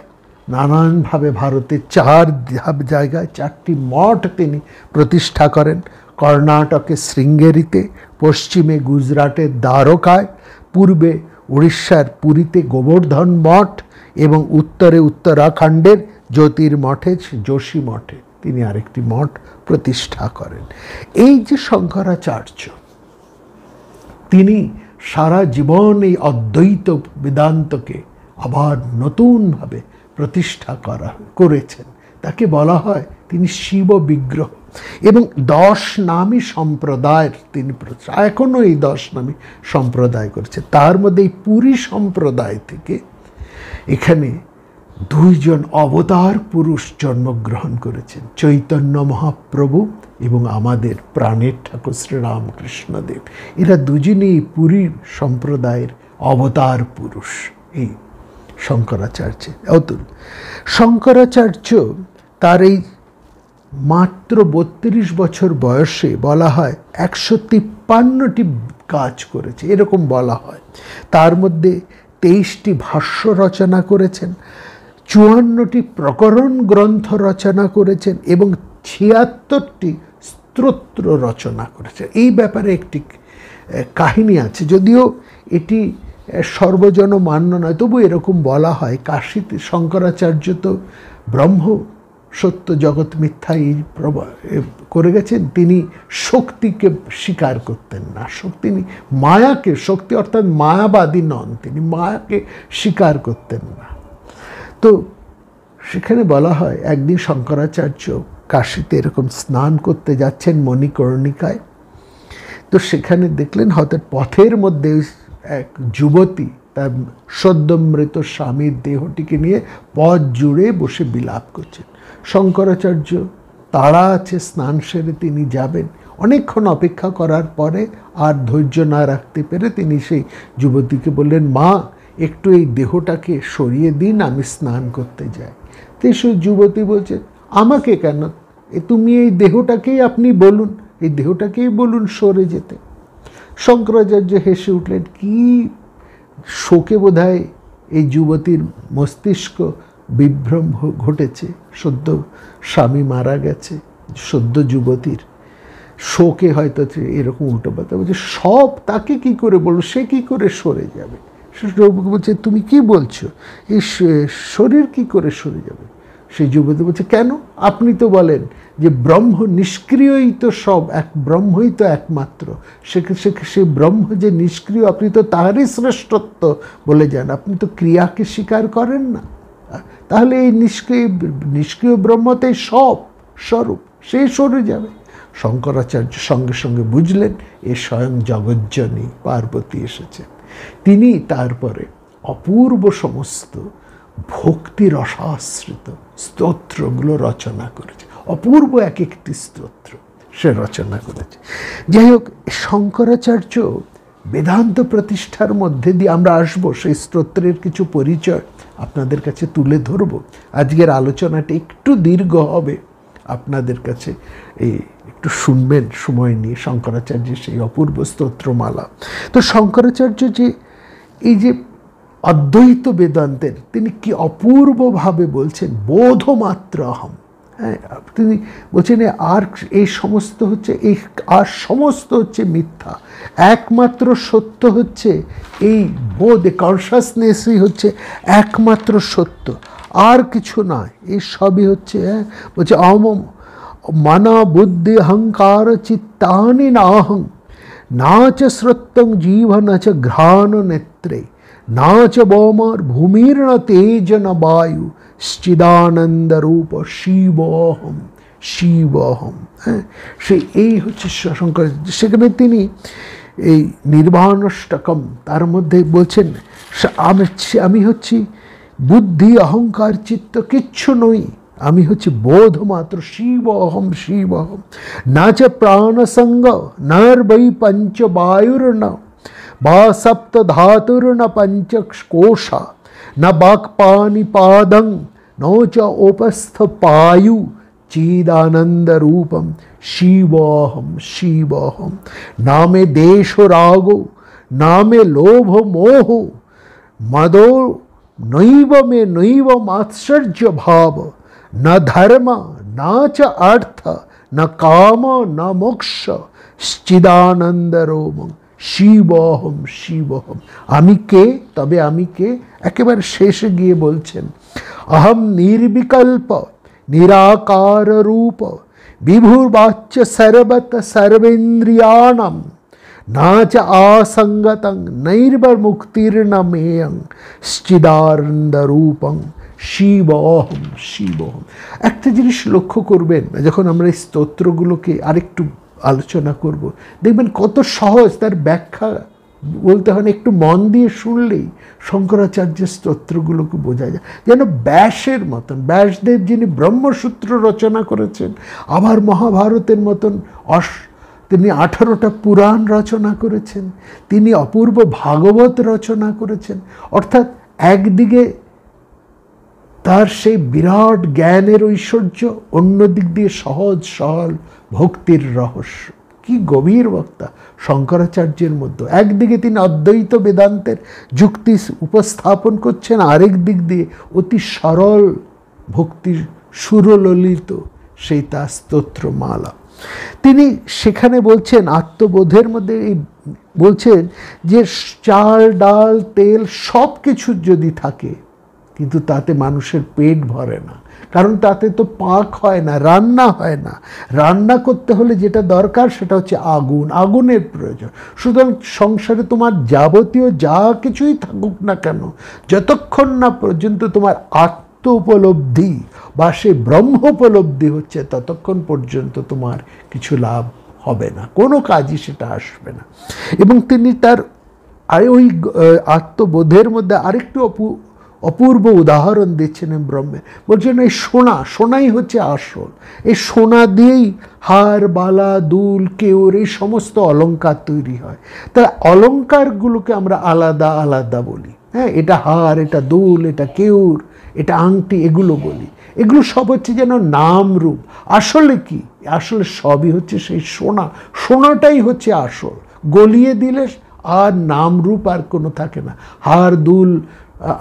নানানভাবে ভারতে চার জায়গায় চারটি মঠ তিনি প্রতিষ্ঠা করেন কর্ণাটকে শৃঙ্গেরিতে পশ্চিমে গুজরাটের দ্বারকায় পূর্বে উড়িষ্যার পুরীতে গোবর্ধন মঠ এবং উত্তরে উত্তরাখণ্ডের জ্যোতির্মঠে যোশী মঠে তিনি আরেকটি মঠ প্রতিষ্ঠা করেন এই যে শঙ্করাচার্য তিনি সারা জীবন এই অদ্বৈত বেদান্তকে আবার নতুনভাবে প্রতিষ্ঠা করা করেছেন তাকে বলা হয় তিনি শিব বিগ্রহ এবং দশ নামী সম্প্রদায়ের তিনি এখনও এই দশ নামী সম্প্রদায় করেছে তার মধ্যে এই পুরী সম্প্রদায় থেকে এখানে দুইজন অবতার পুরুষ জন্মগ্রহণ করেছেন চৈতন্য মহাপ্রভু এবং আমাদের প্রাণের ঠাকুর শ্রীরামকৃষ্ণদেব এরা দুজনেই পুরীর সম্প্রদায়ের অবতার পুরুষ এই শঙ্করাচার্যে অতুল শঙ্করাচার্য তার এই মাত্র বত্রিশ বছর বয়সে বলা হয় একশো তিপ্পান্নটি কাজ করেছে এরকম বলা হয় তার মধ্যে তেইশটি ভাষ্য রচনা করেছেন চুয়ান্নটি প্রকরণ গ্রন্থ রচনা করেছেন এবং ছিয়াত্তরটি স্তোত্র রচনা করেছেন এই ব্যাপারে একটি কাহিনী আছে যদিও এটি সর্বজন মান্য নয় তবু এরকম বলা হয় কাশীতে শঙ্করাচার্য তো ব্রহ্ম সত্য জগৎ মিথ্যা এই করে গেছেন তিনি শক্তিকে স্বীকার করতেন না শক্তি মায়াকে শক্তি অর্থাৎ মায়াবাদী নন তিনি মায়াকে স্বীকার করতেন না তো সেখানে বলা হয় একদিন শঙ্করাচার্য কাশিতে এরকম স্নান করতে যাচ্ছেন মণিকর্ণিকায় তো সেখানে দেখলেন হয়তো পথের মধ্যে এক যুবতী তার সদ্যমৃত স্বামীর দেহটিকে নিয়ে পথ জুড়ে বসে বিলাপ করছেন শঙ্করাচার্য তাড়া আছে স্নান সেরে তিনি যাবেন অনেকক্ষণ অপেক্ষা করার পরে আর ধৈর্য না রাখতে পেরে তিনি সেই যুবতীকে বললেন মা একটু এই দেহটাকে সরিয়ে দিন আমি স্নান করতে যাই তো সেই যুবতী বলছে আমাকে কেন তুমি এই দেহটাকেই আপনি বলুন এই দেহটাকেই বলুন সরে যেতে শঙ্করাচার্য হেসে উঠলেন কি শোকে বোধ এই যুবতীর মস্তিষ্ক বিভ্রম ঘটেছে সদ্য স্বামী মারা গেছে সদ্য যুবতীর শোকে হয়তো এরকম উল্টো পাতা বলছে সব তাকে কি করে বলবো সে কি করে সরে যাবে রৌবুকে বলছে তুমি কি বলছো এই শরীর কি করে সরে যাবে সেই যুবতী বলছে কেন আপনি তো বলেন যে ব্রহ্ম নিষ্ক্রিয়ই তো সব এক ব্রহ্মই তো একমাত্র সে সে ব্রহ্ম যে নিষ্ক্রিয় আপনি তো তাহারই শ্রেষ্ঠত্ব বলে যান আপনি তো ক্রিয়াকে স্বীকার করেন না তাহলে এই নিষ্ক্রিয় নিষ্ক্রিয় ব্রহ্মতেই সব স্বরূপ সেই সরে যাবে শঙ্করাচার্য সঙ্গে সঙ্গে বুঝলেন এ স্বয়ং জগজ্জনী পার্বতী এসেছে তিনি তারপরে অপূর্ব সমস্ত ভক্তি রসাশ্রিত স্তোত্রগুলো রচনা করেছে অপূর্ব এক একটি স্তোত্র সে রচনা করেছে যাই হোক শঙ্করাচার্য বেদান্ত প্রতিষ্ঠার মধ্যে দিয়ে আমরা আসব সেই স্তোত্রের কিছু পরিচয় আপনাদের কাছে তুলে ধরব আজকের আলোচনাটা একটু দীর্ঘ হবে আপনাদের কাছে এই একটু শুনবেন সময় নিয়ে শঙ্করাচার্যের সেই অপূর্ব স্তোত্রমালা তো শঙ্করাচার্য যে এই যে অদ্বৈত বেদান্তের তিনি কি অপূর্বভাবে বলছেন বোধমাত্র অহম হ্যাঁ তিনি বলছেন আর এই সমস্ত হচ্ছে এই আর সমস্ত হচ্ছে মিথ্যা একমাত্র সত্য হচ্ছে এই বোধ কনসাসনেসই হচ্ছে একমাত্র সত্য আর কিছু নয় এই সবই হচ্ছে হ্যাঁ বলছে অহম মন বুদ্ধি অহংকার চিত্তানি নাহং না চ শ্রুতং জীবন চ ঘ্রাণ নেত্রে না চ বোমর ভূমির্ণ তেজ ন বায়ু শ্চিদানন্দরূপ শিবহম শিবহম হ্যাঁ সে এই হচ্ছে শঙ্কর সেখানে তিনি এই নির্বাণষ্টকম তার মধ্যে বলছেন আমি আমি হচ্ছি বুদ্ধি অহংকার চিত্ত কিচ্ছু নই আমি হচ্ছে বোধমাত্র শিব অহম শিব অহম না চ প্রাণসঙ্গ নার বৈ পঞ্চ বায়ুর না বা সপ্ত ধাতুর না পঞ্চ কোষা न बाक्पानि पादं नो च उपस्थपायु चीदानन्दरूपं शिवाहं शिवाहं नामे देशो रागो नामे लोभ मोहो मदो नैव मे नैव मात्सर्य भाव न धर्म न च अर्थ न काम न मोक्ष चिदानंद रोम शिव शिवहम हमी के तबे हमी के एके बार शेष गए बोल अहम निर्विकल्प निराकार रूप विभुर्वाच्य सर्वत सर्वेन्द्रियाणम नाच आसंगतं नैर्वर मुक्तिर्ण मेयं स्चिदारंद रूपं শিবহম শিবহম একটা জিনিস লক্ষ্য করবেন যখন আমরা এই স্তোত্রগুলোকে আরেকটু আলোচনা করব দেখবেন কত সহজ তার ব্যাখ্যা বলতে হয় একটু মন দিয়ে শুনলেই শঙ্করাচার্যের স্তোত্রগুলোকে বোঝা যায় যেন ব্যাসের মতন ব্যাসদেব যিনি ব্রহ্মসূত্র রচনা করেছেন আবার মহাভারতের মতন অস তিনি আঠারোটা পুরাণ রচনা করেছেন তিনি অপূর্ব ভাগবত রচনা করেছেন অর্থাৎ একদিকে তার সেই বিরাট জ্ঞানের ঐশ্বর্য অন্য দিক দিয়ে সহজ সহল ভক্তির রহস্য কি গভীর বক্তা শঙ্করাচার্যের মধ্যে একদিকে তিনি অদ্বৈত বেদান্তের যুক্তি উপস্থাপন করছেন আরেক দিক দিয়ে অতি সরল ভক্তির সুরললিত সেই তার স্তোত্রমালা তিনি সেখানে বলছেন আত্মবোধের মধ্যে এই বলছেন যে চাল ডাল তেল সব কিছু যদি থাকে কিন্তু তাতে মানুষের পেট ভরে না কারণ তাতে তো পাক হয় না রান্না হয় না রান্না করতে হলে যেটা দরকার সেটা হচ্ছে আগুন আগুনের প্রয়োজন সুতরাং সংসারে তোমার যাবতীয় যা কিছুই থাকুক না কেন যতক্ষণ না পর্যন্ত তোমার আত্ম উপলব্ধি বা সে ব্রহ্ম উপলব্ধি হচ্ছে ততক্ষণ পর্যন্ত তোমার কিছু লাভ হবে না কোনো কাজই সেটা আসবে না এবং তিনি তার আর ওই আত্মবোধের মধ্যে আরেকটু অপু অপূর্ব উদাহরণ দিচ্ছেন ব্রহ্মের বলছেন এই সোনা সোনাই হচ্ছে আসল এই সোনা দিয়েই হার বালা দুল কেউর এই সমস্ত অলঙ্কার তৈরি হয় তা অলঙ্কারগুলোকে আমরা আলাদা আলাদা বলি হ্যাঁ এটা হার এটা দুল এটা কেউর এটা আংটি এগুলো বলি এগুলো সব হচ্ছে যেন নাম রূপ আসলে কি আসলে সবই হচ্ছে সেই সোনা সোনাটাই হচ্ছে আসল গলিয়ে দিলে আর নাম রূপ আর কোনো থাকে না হার দুল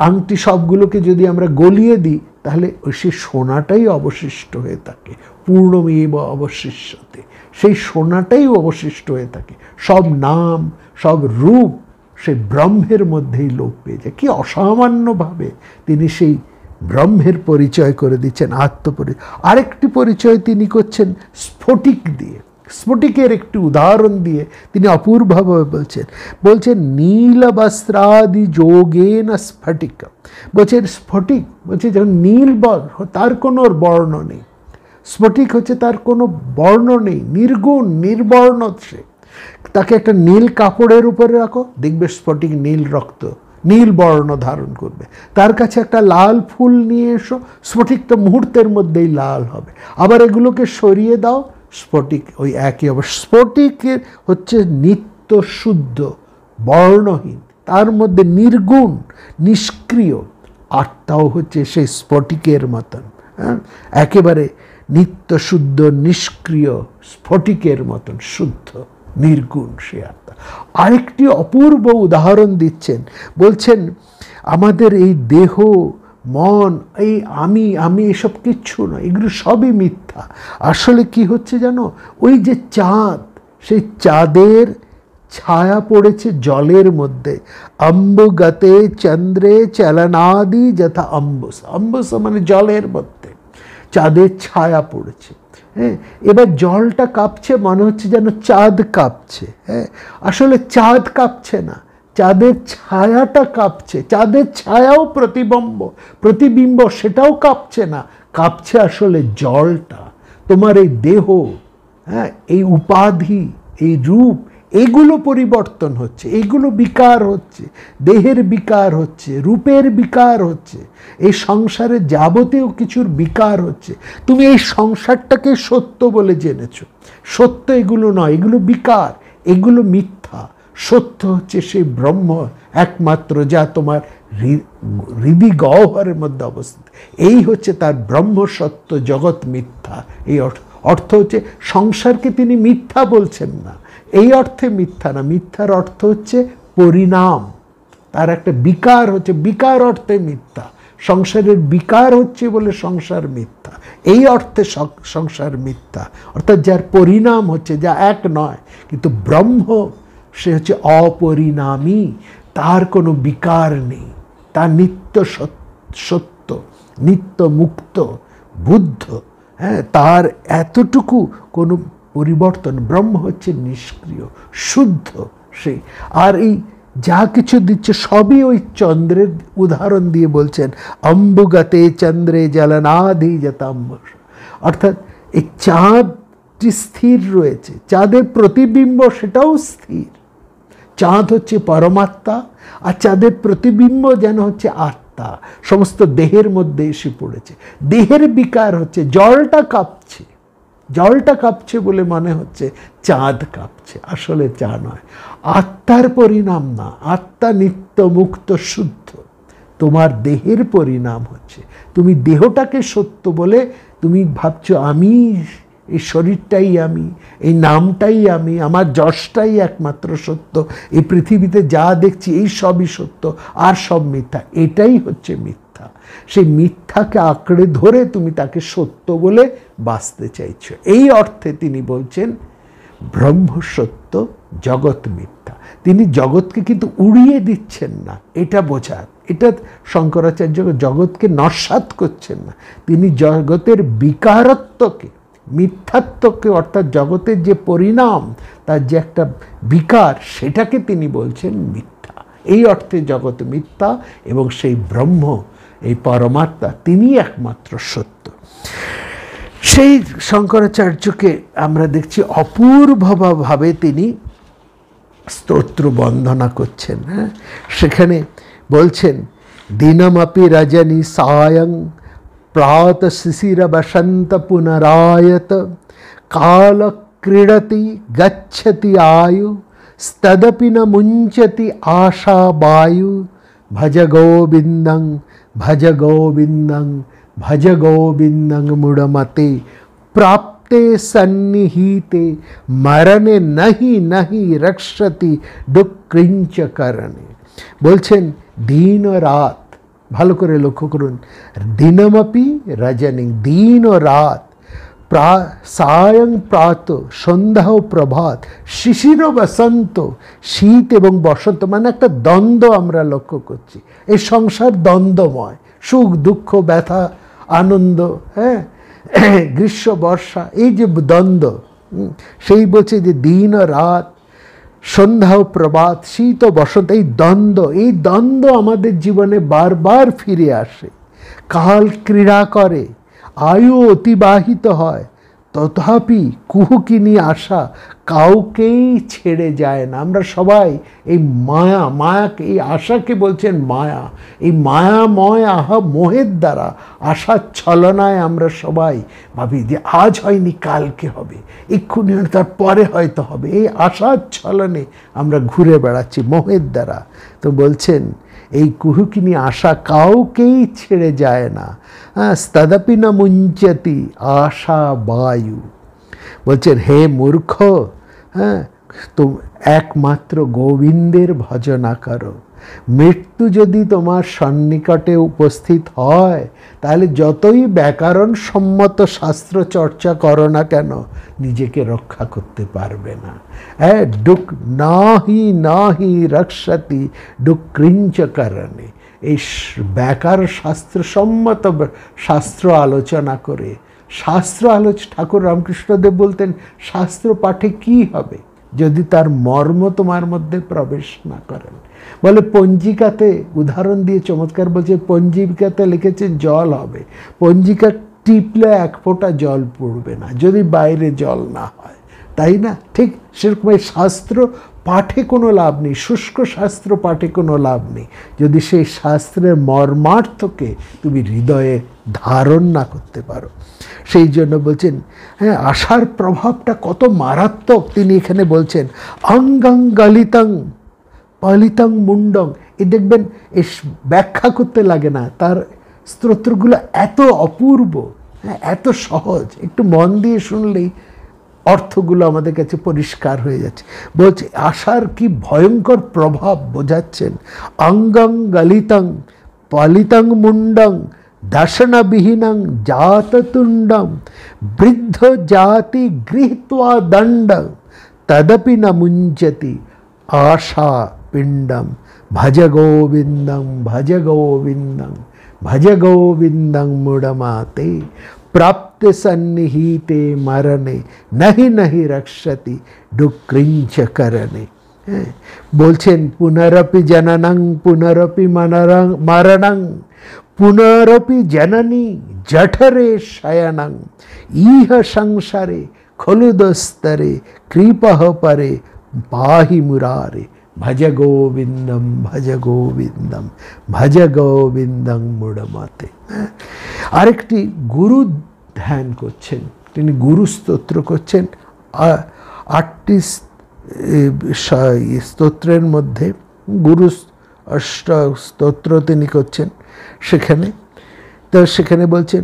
আংটি সবগুলোকে যদি আমরা গলিয়ে দিই তাহলে ওই সেই সোনাটাই অবশিষ্ট হয়ে থাকে পূর্ণমেব অবশিষ্টতে সেই সোনাটাই অবশিষ্ট হয়ে থাকে সব নাম সব রূপ সেই ব্রহ্মের মধ্যেই লোপ পেয়ে যায় কি অসামান্যভাবে তিনি সেই ব্রহ্মের পরিচয় করে দিচ্ছেন আত্মপরিচয় আরেকটি পরিচয় তিনি করছেন স্ফটিক দিয়ে স্ফটিকের একটি উদাহরণ দিয়ে তিনি অপূর্বভাবে বলছেন বলছেন নীল বস্ত্রাদি যোগে না স্ফটিক বলছেন স্ফটিক বলছে যেমন নীল তার কোনো বর্ণ নেই স্ফটিক হচ্ছে তার কোনো বর্ণ নেই নির্গুণ নির্বর্ণ সে তাকে একটা নীল কাপড়ের উপরে রাখো দেখবে স্ফটিক নীল রক্ত নীল বর্ণ ধারণ করবে তার কাছে একটা লাল ফুল নিয়ে এসো স্ফটিকটা মুহূর্তের মধ্যেই লাল হবে আবার এগুলোকে সরিয়ে দাও স্ফটিক ওই একই অবস্থা স্ফটিকের হচ্ছে নিত্য শুদ্ধ বর্ণহীন তার মধ্যে নির্গুণ নিষ্ক্রিয় আত্মাও হচ্ছে সেই স্ফটিকের মতন হ্যাঁ একেবারে নিত্য শুদ্ধ নিষ্ক্রিয় স্ফটিকের মতন শুদ্ধ নির্গুণ সে আত্মা আরেকটি অপূর্ব উদাহরণ দিচ্ছেন বলছেন আমাদের এই দেহ মন এই আমি আমি এসব কিচ্ছু নয় এগুলো সবই মিথ্যা আসলে কি হচ্ছে যেন ওই যে চাঁদ সেই চাঁদের ছায়া পড়েছে জলের মধ্যে গাতে চন্দ্রে চালানাদি যথা আম্বস আম্বস মানে জলের মধ্যে চাঁদের ছায়া পড়েছে হ্যাঁ এবার জলটা কাঁপছে মনে হচ্ছে যেন চাঁদ কাঁপছে হ্যাঁ আসলে চাঁদ কাঁপছে না চাঁদের ছায়াটা কাঁপছে চাঁদের ছায়াও প্রতিবম্ব প্রতিবিম্ব সেটাও কাঁপছে না কাঁপছে আসলে জলটা তোমার এই দেহ হ্যাঁ এই উপাধি এই রূপ এগুলো পরিবর্তন হচ্ছে এগুলো বিকার হচ্ছে দেহের বিকার হচ্ছে রূপের বিকার হচ্ছে এই সংসারে যাবতীয় কিছুর বিকার হচ্ছে তুমি এই সংসারটাকে সত্য বলে জেনেছো সত্য এগুলো নয় এগুলো বিকার এগুলো মিথ্যা সত্য হচ্ছে সেই ব্রহ্ম একমাত্র যা তোমার হৃদি গহ্বরের মধ্যে অবস্থিত এই হচ্ছে তার ব্রহ্ম সত্য জগৎ মিথ্যা এই অর্থ হচ্ছে সংসারকে তিনি মিথ্যা বলছেন না এই অর্থে মিথ্যা না মিথ্যার অর্থ হচ্ছে পরিণাম তার একটা বিকার হচ্ছে বিকার অর্থে মিথ্যা সংসারের বিকার হচ্ছে বলে সংসার মিথ্যা এই অর্থে সংসার মিথ্যা অর্থাৎ যার পরিণাম হচ্ছে যা এক নয় কিন্তু ব্রহ্ম সে হচ্ছে অপরিণামী তার কোনো বিকার নেই তার নিত্য সত্য নিত্য মুক্ত বুদ্ধ হ্যাঁ তার এতটুকু কোনো পরিবর্তন ব্রহ্ম হচ্ছে নিষ্ক্রিয় শুদ্ধ সেই আর এই যা কিছু দিচ্ছে সবই ওই চন্দ্রের উদাহরণ দিয়ে বলছেন অম্বুগতে চন্দ্রে জলনাধি যতাম্ব অর্থাৎ এই চাঁদটি স্থির রয়েছে চাঁদের প্রতিবিম্ব সেটাও স্থির চাঁদ হচ্ছে পরমাত্মা আর চাঁদের প্রতিবিম্ব যেন হচ্ছে আত্মা সমস্ত দেহের মধ্যে এসে পড়েছে দেহের বিকার হচ্ছে জলটা কাঁপছে জলটা কাঁপছে বলে মনে হচ্ছে চাঁদ কাঁপছে আসলে চা নয় আত্মার পরিণাম না আত্মা নিত্য মুক্ত শুদ্ধ তোমার দেহের পরিণাম হচ্ছে তুমি দেহটাকে সত্য বলে তুমি ভাবছো আমি এই শরীরটাই আমি এই নামটাই আমি আমার যশটাই একমাত্র সত্য এই পৃথিবীতে যা দেখছি এই সবই সত্য আর সব মিথ্যা এটাই হচ্ছে মিথ্যা সেই মিথ্যাকে আঁকড়ে ধরে তুমি তাকে সত্য বলে বাঁচতে চাইছো এই অর্থে তিনি বলছেন ব্রহ্ম সত্য জগৎ মিথ্যা তিনি জগৎকে কিন্তু উড়িয়ে দিচ্ছেন না এটা বোঝার এটা শঙ্করাচার্য জগৎকে নস্বাত করছেন না তিনি জগতের বিকারত্বকে মিথ্যাত্বকে অর্থাৎ জগতের যে পরিণাম তার যে একটা বিকার সেটাকে তিনি বলছেন মিথ্যা এই অর্থে জগৎ মিথ্যা এবং সেই ব্রহ্ম এই পরমাত্মা তিনি একমাত্র সত্য সেই শঙ্করাচার্যকে আমরা দেখছি অপূর্বভাবে তিনি স্তোত্র বন্দনা করছেন হ্যাঁ সেখানে বলছেন দিনমপি রজনী সায়ং प्रात शिशिर बसंत पुनरायत काल क्रीडति गच्छति आयु स्तदपि न मुंचति आशा वायु भज गोविंदं भज गोविंदं भज गोविंदं मुड़मते प्राप्ते सन्निहिते मरणे नहीं नहीं रक्षति डुक्रिंच करणे बोलছেন দিন রাত ভালো করে লক্ষ্য করুন দিনমাপি রজনী দিন ও রাত প্রা সায়ং প্রাত সন্ধ্যা ও প্রভাত শিশির বসন্ত শীত এবং বসন্ত মানে একটা দ্বন্দ্ব আমরা লক্ষ্য করছি এই সংসার দ্বন্দ্বময় সুখ দুঃখ ব্যথা আনন্দ হ্যাঁ গ্রীষ্ম বর্ষা এই যে দ্বন্দ্ব সেই বলছে যে দিন ও রাত সন্ধ্যা ও প্রভাত শীত ও বসন্ত এই দ্বন্দ্ব এই দ্বন্দ্ব আমাদের জীবনে বারবার ফিরে আসে কাল ক্রীড়া করে আয়ু অতিবাহিত হয় তথাপি কুহুকিনী আশা কাউকেই ছেড়ে যায় না আমরা সবাই এই মায়া মায়াকে এই আশাকে বলছেন মায়া এই মায়াময় আহা মোহের দ্বারা আশার ছলনায় আমরা সবাই ভাবি যে আজ হয়নি কালকে হবে এক্ষুনি তার পরে হয়তো হবে এই আশার ছলনে আমরা ঘুরে বেড়াচ্ছি মোহের দ্বারা তো বলছেন এই কুহুকিনী আশা কাউকেই ছেড়ে যায় না হ্যাঁ স্তাদাপি না মুঞ্চতি আশা বায়ু বলছেন হে মূর্খ হ্যাঁ তো একমাত্র গোবিন্দের ভজনা করো মৃত্যু যদি তোমার সন্নিকটে উপস্থিত হয় তাহলে যতই ব্যাকরণ সম্মত শাস্ত্র চর্চা করো না কেন নিজেকে রক্ষা করতে পারবে না হ্যাঁ ডুক নাহি নাহি রক্ষাতি ডুকৃঞ্চ কারণে এই ব্যাকার শাস্ত্র সম্মত শাস্ত্র আলোচনা করে শাস্ত্র আলোচ ঠাকুর রামকৃষ্ণদেব বলতেন শাস্ত্র পাঠে কি হবে যদি তার মর্ম তোমার মধ্যে প্রবেশ না করেন বলে পঞ্জিকাতে উদাহরণ দিয়ে চমৎকার বলছে পঞ্জিকাতে লিখেছে জল হবে পঞ্জিকা টিপলে এক ফোঁটা জল পড়বে না যদি বাইরে জল না হয় তাই না ঠিক সেরকম শাস্ত্র পাঠে কোনো লাভ নেই শুষ্ক শাস্ত্র পাঠে কোনো লাভ নেই যদি সেই শাস্ত্রের মর্মার্থকে তুমি হৃদয়ে ধারণ না করতে পারো সেই জন্য বলছেন হ্যাঁ আশার প্রভাবটা কত মারাত্মক তিনি এখানে বলছেন অঙ্গাং গালিতাং পালিতাং মুন্ডং এ দেখবেন এ ব্যাখ্যা করতে লাগে না তার স্তোত্রগুলো এত অপূর্ব হ্যাঁ এত সহজ একটু মন দিয়ে শুনলেই অর্থগুলো আমাদের কাছে পরিষ্কার হয়ে যাচ্ছে বলছে আশার কি ভয়ঙ্কর প্রভাব বোঝাচ্ছেন অঙ্গং গালিতাং পালিতাং মুন্ডাং दर्शनविहीनं वृद्ध जाति गृहत्वा दंड तदपि न आशा आशापिण्डं भज गोविंद भज गोविंद भज गोविंद मुडमाते प्राप्तिसन्निहिते मरने नहि नहि रक्षति डुक्रिञ्च करणे বলছেন পুনরপি জননং পুনরপি मरणं পুনরপি জননী জঠরে শয়নং ইহ সংসারে খলুদস্তরে কৃপহ পরে পাহি মুরারে ভজ গোবিন্দম ভজ গোবিন্দম ভজ গোবিন্দম মুড়মাতে আরেকটি গুরু ধ্যান করছেন তিনি গুরু স্তোত্র করছেন আটটি স্তোত্রের মধ্যে গুরু অষ্ট স্তোত্র তিনি করছেন শেখনে তো শেখনে বলছেন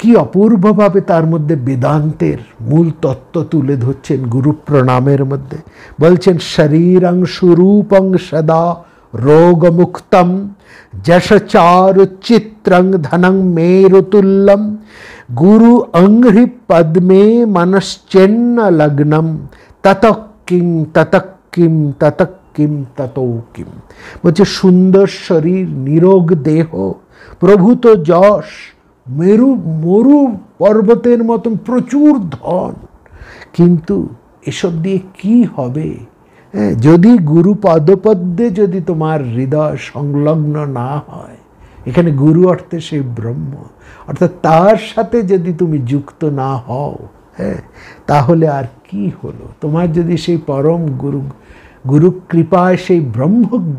কি অপূর্ব ভাবে তার মধ্যে বেদান্তের মূল তত্ত্ব তুলে ধরছেন গুরুপ্রনামের মধ্যে বলছেন শরীরাং স্বরূপং সদা রোগমুক্তম জশচারুচিত্রং ধনং মেরুতুল্যং গুরু অঙ্গরি পদ্মে মনস চেন্ন লগ্নম তত কিম তত কিম তত কিম তত কিম বলছে সুন্দর শরীর নিরোগ দেহ প্রভূত যশ মেরু মরু পর্বতের মতন প্রচুর ধন কিন্তু এসব দিয়ে কি হবে হ্যাঁ, যদি গুরু পদপদ্যে যদি তোমার হৃদয় সংলগ্ন না হয় এখানে গুরু অর্থে সেই ব্রহ্ম অর্থাৎ তার সাথে যদি তুমি যুক্ত না হও হ্যাঁ তাহলে আর কি হলো তোমার যদি সেই পরম গুরু गुरु कृपा से ब्रह्म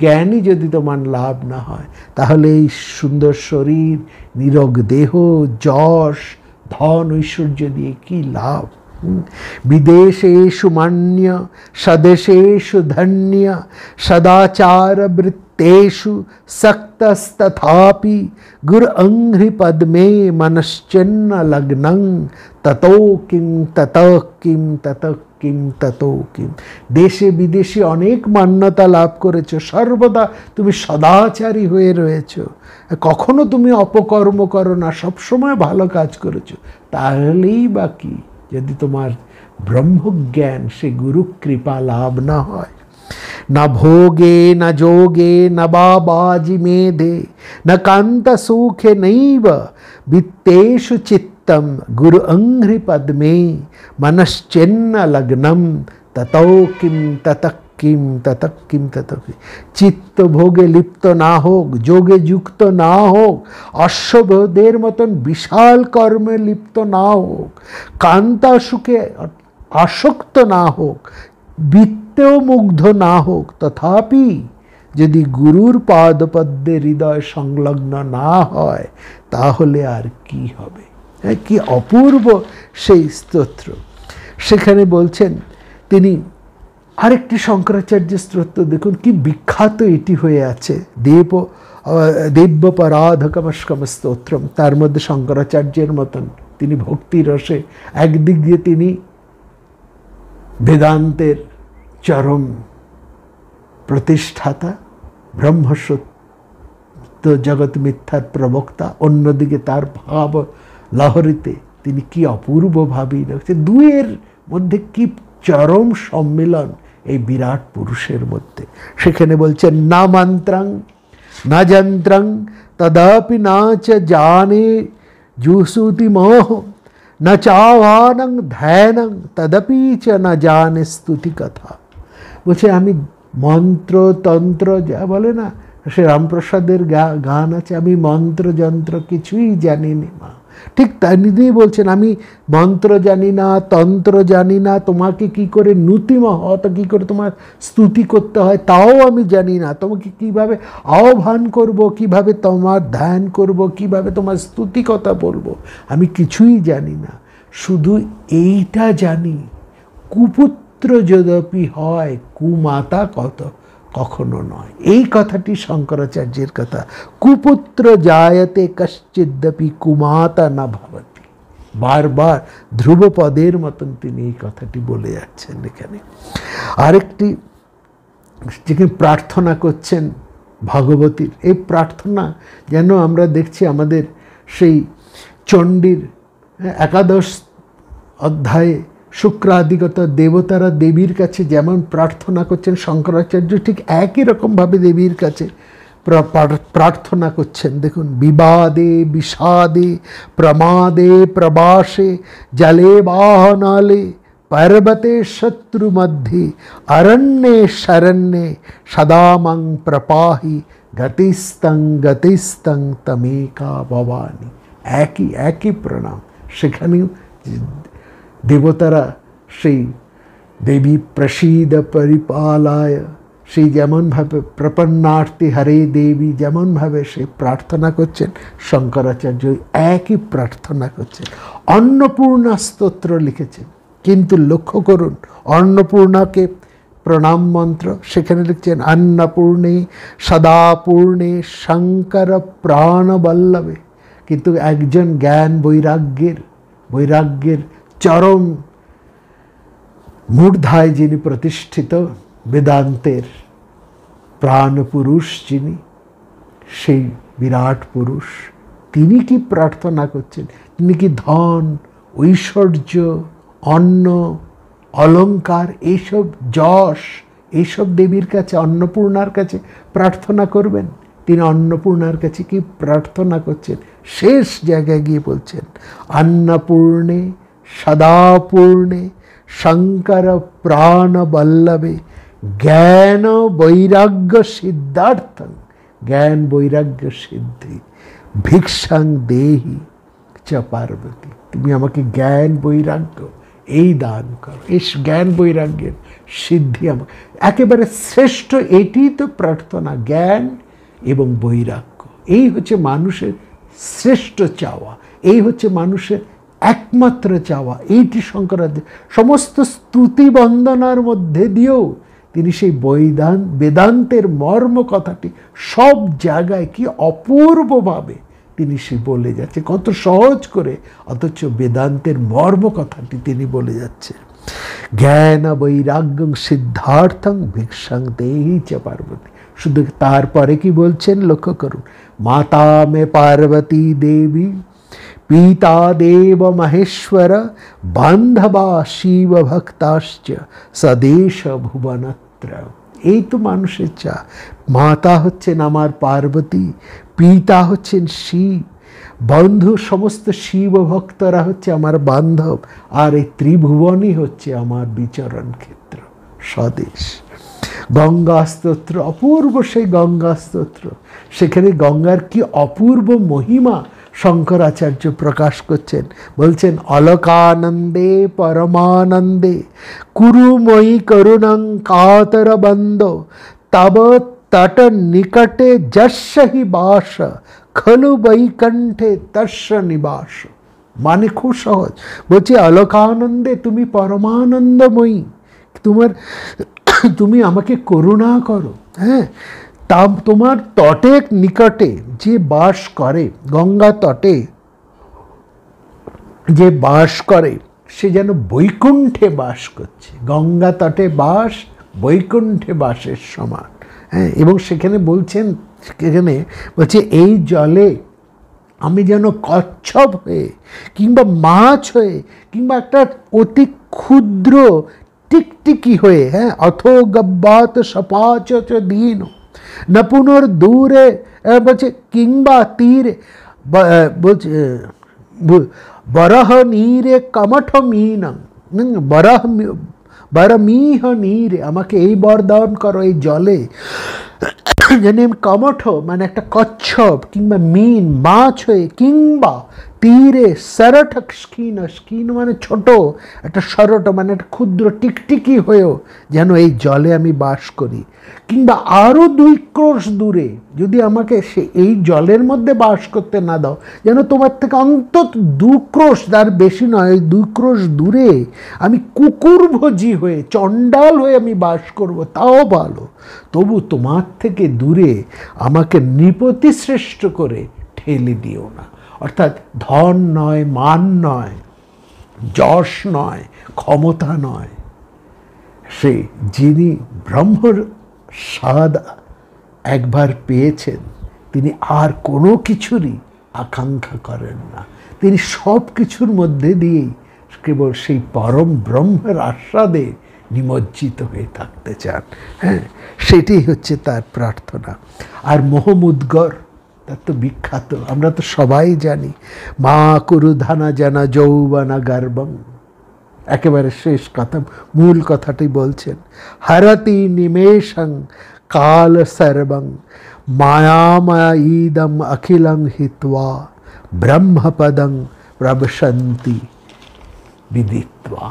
जदि तुम्हार लाभ ना सुंदर शरीर नीरग देह जश धन ऐश्वर्य दिए कि लाभ विदेश विदेशेशुमान्य स्वदेशेशु धन्य सदाचार वृत्तेषु सक्तस्तथापि गुरु अंघ्रि पद्मे मनश्चिन्न लग्न ततो कि ततः किं तत কিং ততৌ কিং দেশে বিদেশে অনেক মান্যতা লাভ করেছ সর্বদা তুমি সদাচারী হয়ে রয়েছ কখনো তুমি অপকর্ম করো না সবসময় ভালো কাজ করেছো তাহলেই বা কি যদি তোমার ব্রহ্মজ্ঞান সে গুরু কৃপা লাভ না হয় না ভোগে না যোগে না বাবাজি মেধে না কান্তা সুখে নৈব বিত্তেশু চিত্ত चित्तम गुरु अंघ्रि पद में मनश्चेन्न लग्नम ततो किम ततक কিম ততক কিম ততক চিত্ত ভোগে লিপ্ত না হোক যোগে যুক্ত না হোক অশ্ববোধের মতন বিশাল কর্মে লিপ্ত না হোক কান্তা সুখে আসক্ত না হোক বৃত্তেও মুগ্ধ না হোক তথাপি যদি গুরুর পাদপদ্মে হৃদয় সংলগ্ন না হয় তাহলে আর কি হবে হ্যাঁ, কি অপূর্ব সেই স্তোত্র সেখানে বলছেন তিনি আরেকটি শঙ্করাচার্য স্তোত্র দেখুন কি বিখ্যাত এটি হয়ে আছে দেব দেব্যপরাধকমস্কম স্তোত্রম তার মধ্যে শঙ্করাচার্যের মতন তিনি ভক্তি রসে একদিক দিয়ে তিনি বেদান্তের চরম প্রতিষ্ঠাতা ব্রহ্মসত্য জগৎ মিথ্যার প্রবক্তা অন্যদিকে তার ভাব লাহোরিতে তিনি কি অপূর্বভাবেই লাগছে দুয়ের মধ্যে কি চরম সম্মেলন এই বিরাট পুরুষের মধ্যে সেখানে বলছেন না মন্ত্রং না যন্ত্রং তদাপি না চ জানে জুসুতি মোহ না চাওয়ানং ধ্যানং তদপি চ না জানে স্তুতি কথা বলছে আমি মন্ত্র তন্ত্র যা বলে না সে রামপ্রসাদের গান আছে আমি মন্ত্র যন্ত্র কিছুই জানিনি মা ঠিক তাই নিজেই বলছেন আমি মন্ত্র জানি না তন্ত্র জানি না তোমাকে কি করে নূতি তো কী করে তোমার স্তুতি করতে হয় তাও আমি জানি না তোমাকে কিভাবে আহ্বান করব কিভাবে তোমার ধ্যান করব কিভাবে তোমার স্তুতি কথা বলবো আমি কিছুই জানি না শুধু এইটা জানি কুপুত্র যদপি হয় কুমাতা কত কখনো নয় এই কথাটি শঙ্করাচার্যের কথা কুপুত্র জায়তে কশ্চিদ্যপি কুমাতা না ভাবতি বারবার ধ্রুবপদের মতন তিনি এই কথাটি বলে যাচ্ছেন এখানে আরেকটি যেখানে প্রার্থনা করছেন ভগবতীর এই প্রার্থনা যেন আমরা দেখছি আমাদের সেই চণ্ডীর হ্যাঁ, একাদশ অধ্যায়ে शुक्रदिगत देवतारा देवर का जेमन प्रार्थना कर शंकराचार्य ठीक एक ही रकम भाव देवी का प्रार्थना कर देख विवादे विषादे प्रमादे प्रवासे जले वाहनाले पर्वते शत्रु मध्य अरण्ये शरण्ये मंग प्रपाही गतिस्तंग गतिस्तंग तमेका भवानी एक ही एक ही प्रणाम शिखनी দেবতারা সেই দেবী প্রসীদ পরিপালায় সেই যেমনভাবে প্রপন্নার্থী হরে দেবী যেমনভাবে সে প্রার্থনা করছেন শঙ্করাচার্য একই প্রার্থনা করছেন অন্নপূর্ণা স্তোত্র লিখেছেন কিন্তু লক্ষ্য করুন অন্নপূর্ণাকে প্রণাম মন্ত্র সেখানে লিখছেন অন্নপূর্ণে সদাপূর্ণে শঙ্কর প্রাণবল্লভে কিন্তু একজন জ্ঞান বৈরাগ্যের বৈরাগ্যের চরম মূর্ধায় যিনি প্রতিষ্ঠিত বেদান্তের প্রাণপুরুষ যিনি সেই বিরাট পুরুষ তিনি কি প্রার্থনা করছেন তিনি কি ধন ঐশ্বর্য অন্ন অলঙ্কার এইসব যশ এইসব দেবীর কাছে অন্নপূর্ণার কাছে প্রার্থনা করবেন তিনি অন্নপূর্ণার কাছে কি প্রার্থনা করছেন শেষ জায়গায় গিয়ে বলছেন অন্নপূর্ণে সদাপূর্ণে শঙ্কর প্রাণবল্লভে জ্ঞান বৈরাগ্য সিদ্ধার্থ জ্ঞান বৈরাগ্য সিদ্ধি ভিক্ষাং দেহি চ পার্বতী তুমি আমাকে জ্ঞান বৈরাগ্য এই দান করো এই জ্ঞান বৈরাগ্যের সিদ্ধি আমাকে একেবারে শ্রেষ্ঠ এটি তো প্রার্থনা জ্ঞান এবং বৈরাগ্য এই হচ্ছে মানুষের শ্রেষ্ঠ চাওয়া এই হচ্ছে মানুষের একমাত্র চাওয়া এইটি শঙ্করাচার্য সমস্ত স্তুতি বন্দনার মধ্যে দিয়েও তিনি সেই বৈদান বেদান্তের মর্ম কথাটি সব জায়গায় কি অপূর্বভাবে তিনি সে বলে যাচ্ছে কত সহজ করে অথচ বেদান্তের মর্ম কথাটি তিনি বলে যাচ্ছে জ্ঞান বৈরাগ্যং সিদ্ধার্থং ভিক্ষাং দেহি চ পার্বতী শুধু তারপরে কি বলছেন লক্ষ্য করুন মাতা মে পার্বতী দেবী পিতাদেব মহেশ্বর বান্ধবা শিব ভক্তাশ্চ সদেশ ভুবনত্র এই তো মানুষের চা মাতা হচ্ছেন আমার পার্বতী পিতা হচ্ছেন শিব বন্ধু সমস্ত শিব ভক্তরা হচ্ছে আমার বান্ধব আর এই ত্রিভুবনই হচ্ছে আমার বিচরণ ক্ষেত্র স্বদেশ গঙ্গা স্তোত্র অপূর্ব সেই গঙ্গা স্তোত্র সেখানে গঙ্গার কি অপূর্ব মহিমা শঙ্করাচার্য প্রকাশ করছেন বলছেন অলকানন্দে পরমানন্দে কুরুময়ী করুণাং কাতর বন্দ তব তট নিকটে যশহি বাস খলু বৈকণ্ঠে তস্য নিবাস মানে খুব সহজ বলছি অলকানন্দে তুমি পরমানন্দময়ী তোমার তুমি আমাকে করুণা করো হ্যাঁ তা তোমার তটের নিকটে যে বাস করে গঙ্গা তটে যে বাস করে সে যেন বৈকুণ্ঠে বাস করছে গঙ্গা তটে বাস বৈকুণ্ঠে বাসের সমান হ্যাঁ এবং সেখানে বলছেন সেখানে বলছে এই জলে আমি যেন কচ্ছপ হয়ে কিংবা মাছ হয়ে কিংবা একটা অতি ক্ষুদ্র টিকটিকি হয়ে হ্যাঁ অথ গব্বাত সপাচ দিন না দূরে বলছে কিংবা তীর বলছে বরহ নীরে কমঠ মিনং বরহ বরমিহ নীরে আমাকে এই বরদান করো এই জলে যেন কমঠ মানে একটা কচ্ছপ কিংবা মিন মাছ হয়ে কিংবা তীরে সরঠক স্কিন স্কিন মানে ছোট একটা সরট মানে একটা ক্ষুদ্র টিকটিকি হয়েও যেন এই জলে আমি বাস করি কিংবা আরও দুই ক্রোশ দূরে যদি আমাকে সে এই জলের মধ্যে বাস করতে না দাও যেন তোমার থেকে অন্তত দু ক্রোশ তার বেশি নয় ওই দু ক্রোশ দূরে আমি কুকুর ভোজি হয়ে চণ্ডাল হয়ে আমি বাস করব তাও ভালো তবু তোমার থেকে দূরে আমাকে নিপতিশ্রেষ্ঠ করে ঠেলে দিও না অর্থাৎ ধন নয় মান নয় যশ নয় ক্ষমতা নয় সে যিনি ব্রহ্মর স্বাদ একবার পেয়েছেন তিনি আর কোনো কিছুরই আকাঙ্ক্ষা করেন না তিনি সব কিছুর মধ্যে দিয়েই কেবল সেই পরম ব্রহ্মের আস্বাদে নিমজ্জিত হয়ে থাকতে চান হ্যাঁ সেটাই হচ্ছে তার প্রার্থনা আর মোহমুদ্গর তার তো বিখ্যাত আমরা তো সবাই জানি মা করু ধানা জানা যৌবানা গার্বং একেবারে শেষ কথা মূল কথাটি বলছেন হারতি নিমেষং কাল সর্বং মায়ামায়া ইদম অখিলং হিতা ব্রহ্মপদং প্রবসন্তি বিদিত্বা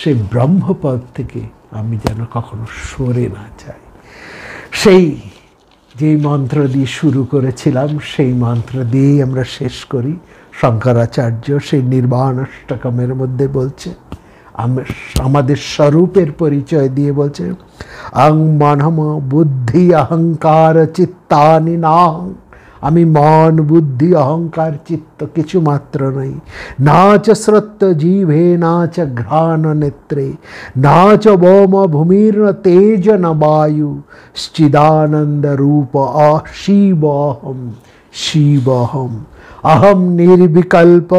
সেই ব্রহ্মপদ থেকে আমি যেন কখনো সরে না যাই সেই যেই মন্ত্র দিয়ে শুরু করেছিলাম সেই মন্ত্র দিয়েই আমরা শেষ করি শঙ্করাচার্য সেই নির্বাণ অষ্টকমের মধ্যে বলছে আমাদের স্বরূপের পরিচয় দিয়ে বলছে আং মানম বুদ্ধি অহংকার চিত্তানি নাহং মন বুদ্ধি অহংকার চিত্ত কিছু মাত্র নাই না চ শ্রত্ত জিভে না চ ঘ্রাণ নেত্রে না চ বোম ভূমির্ন তেজ ন বায়ু শ্চিদানন্দ রূপ অশিবহম শিবহম अहम निर्विकल्प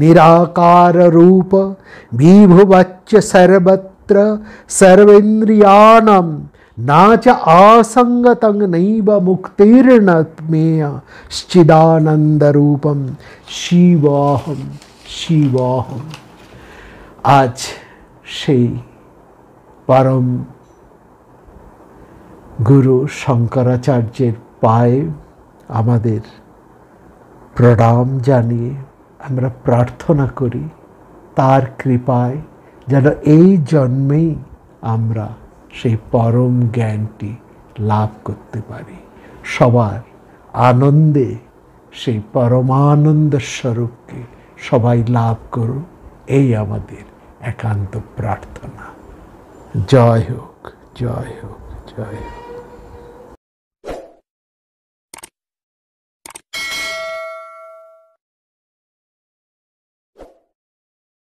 निराकार रूप विभुवच्च सर्वत्र सर्वेन्द्रियाणम নাচ आसंगतंग नैव মুক্তির্ণ मेया श्चिदानंद রূপম শিবাহম শিবাহম আজ সেই পরম গুরু শঙ্করাচার্যের পায়ে আমাদের প্রণাম জানিয়ে আমরা প্রার্থনা করি তার কৃপায় যেন এই জন্মেই আমরা সেই পরম জ্ঞানটি লাভ করতে পারি সবার আনন্দে সেই পরমানন্দ স্বরূপকে সবাই লাভ করুন এই আমাদের একান্ত প্রার্থনা জয় হোক জয় হোক জয় হোক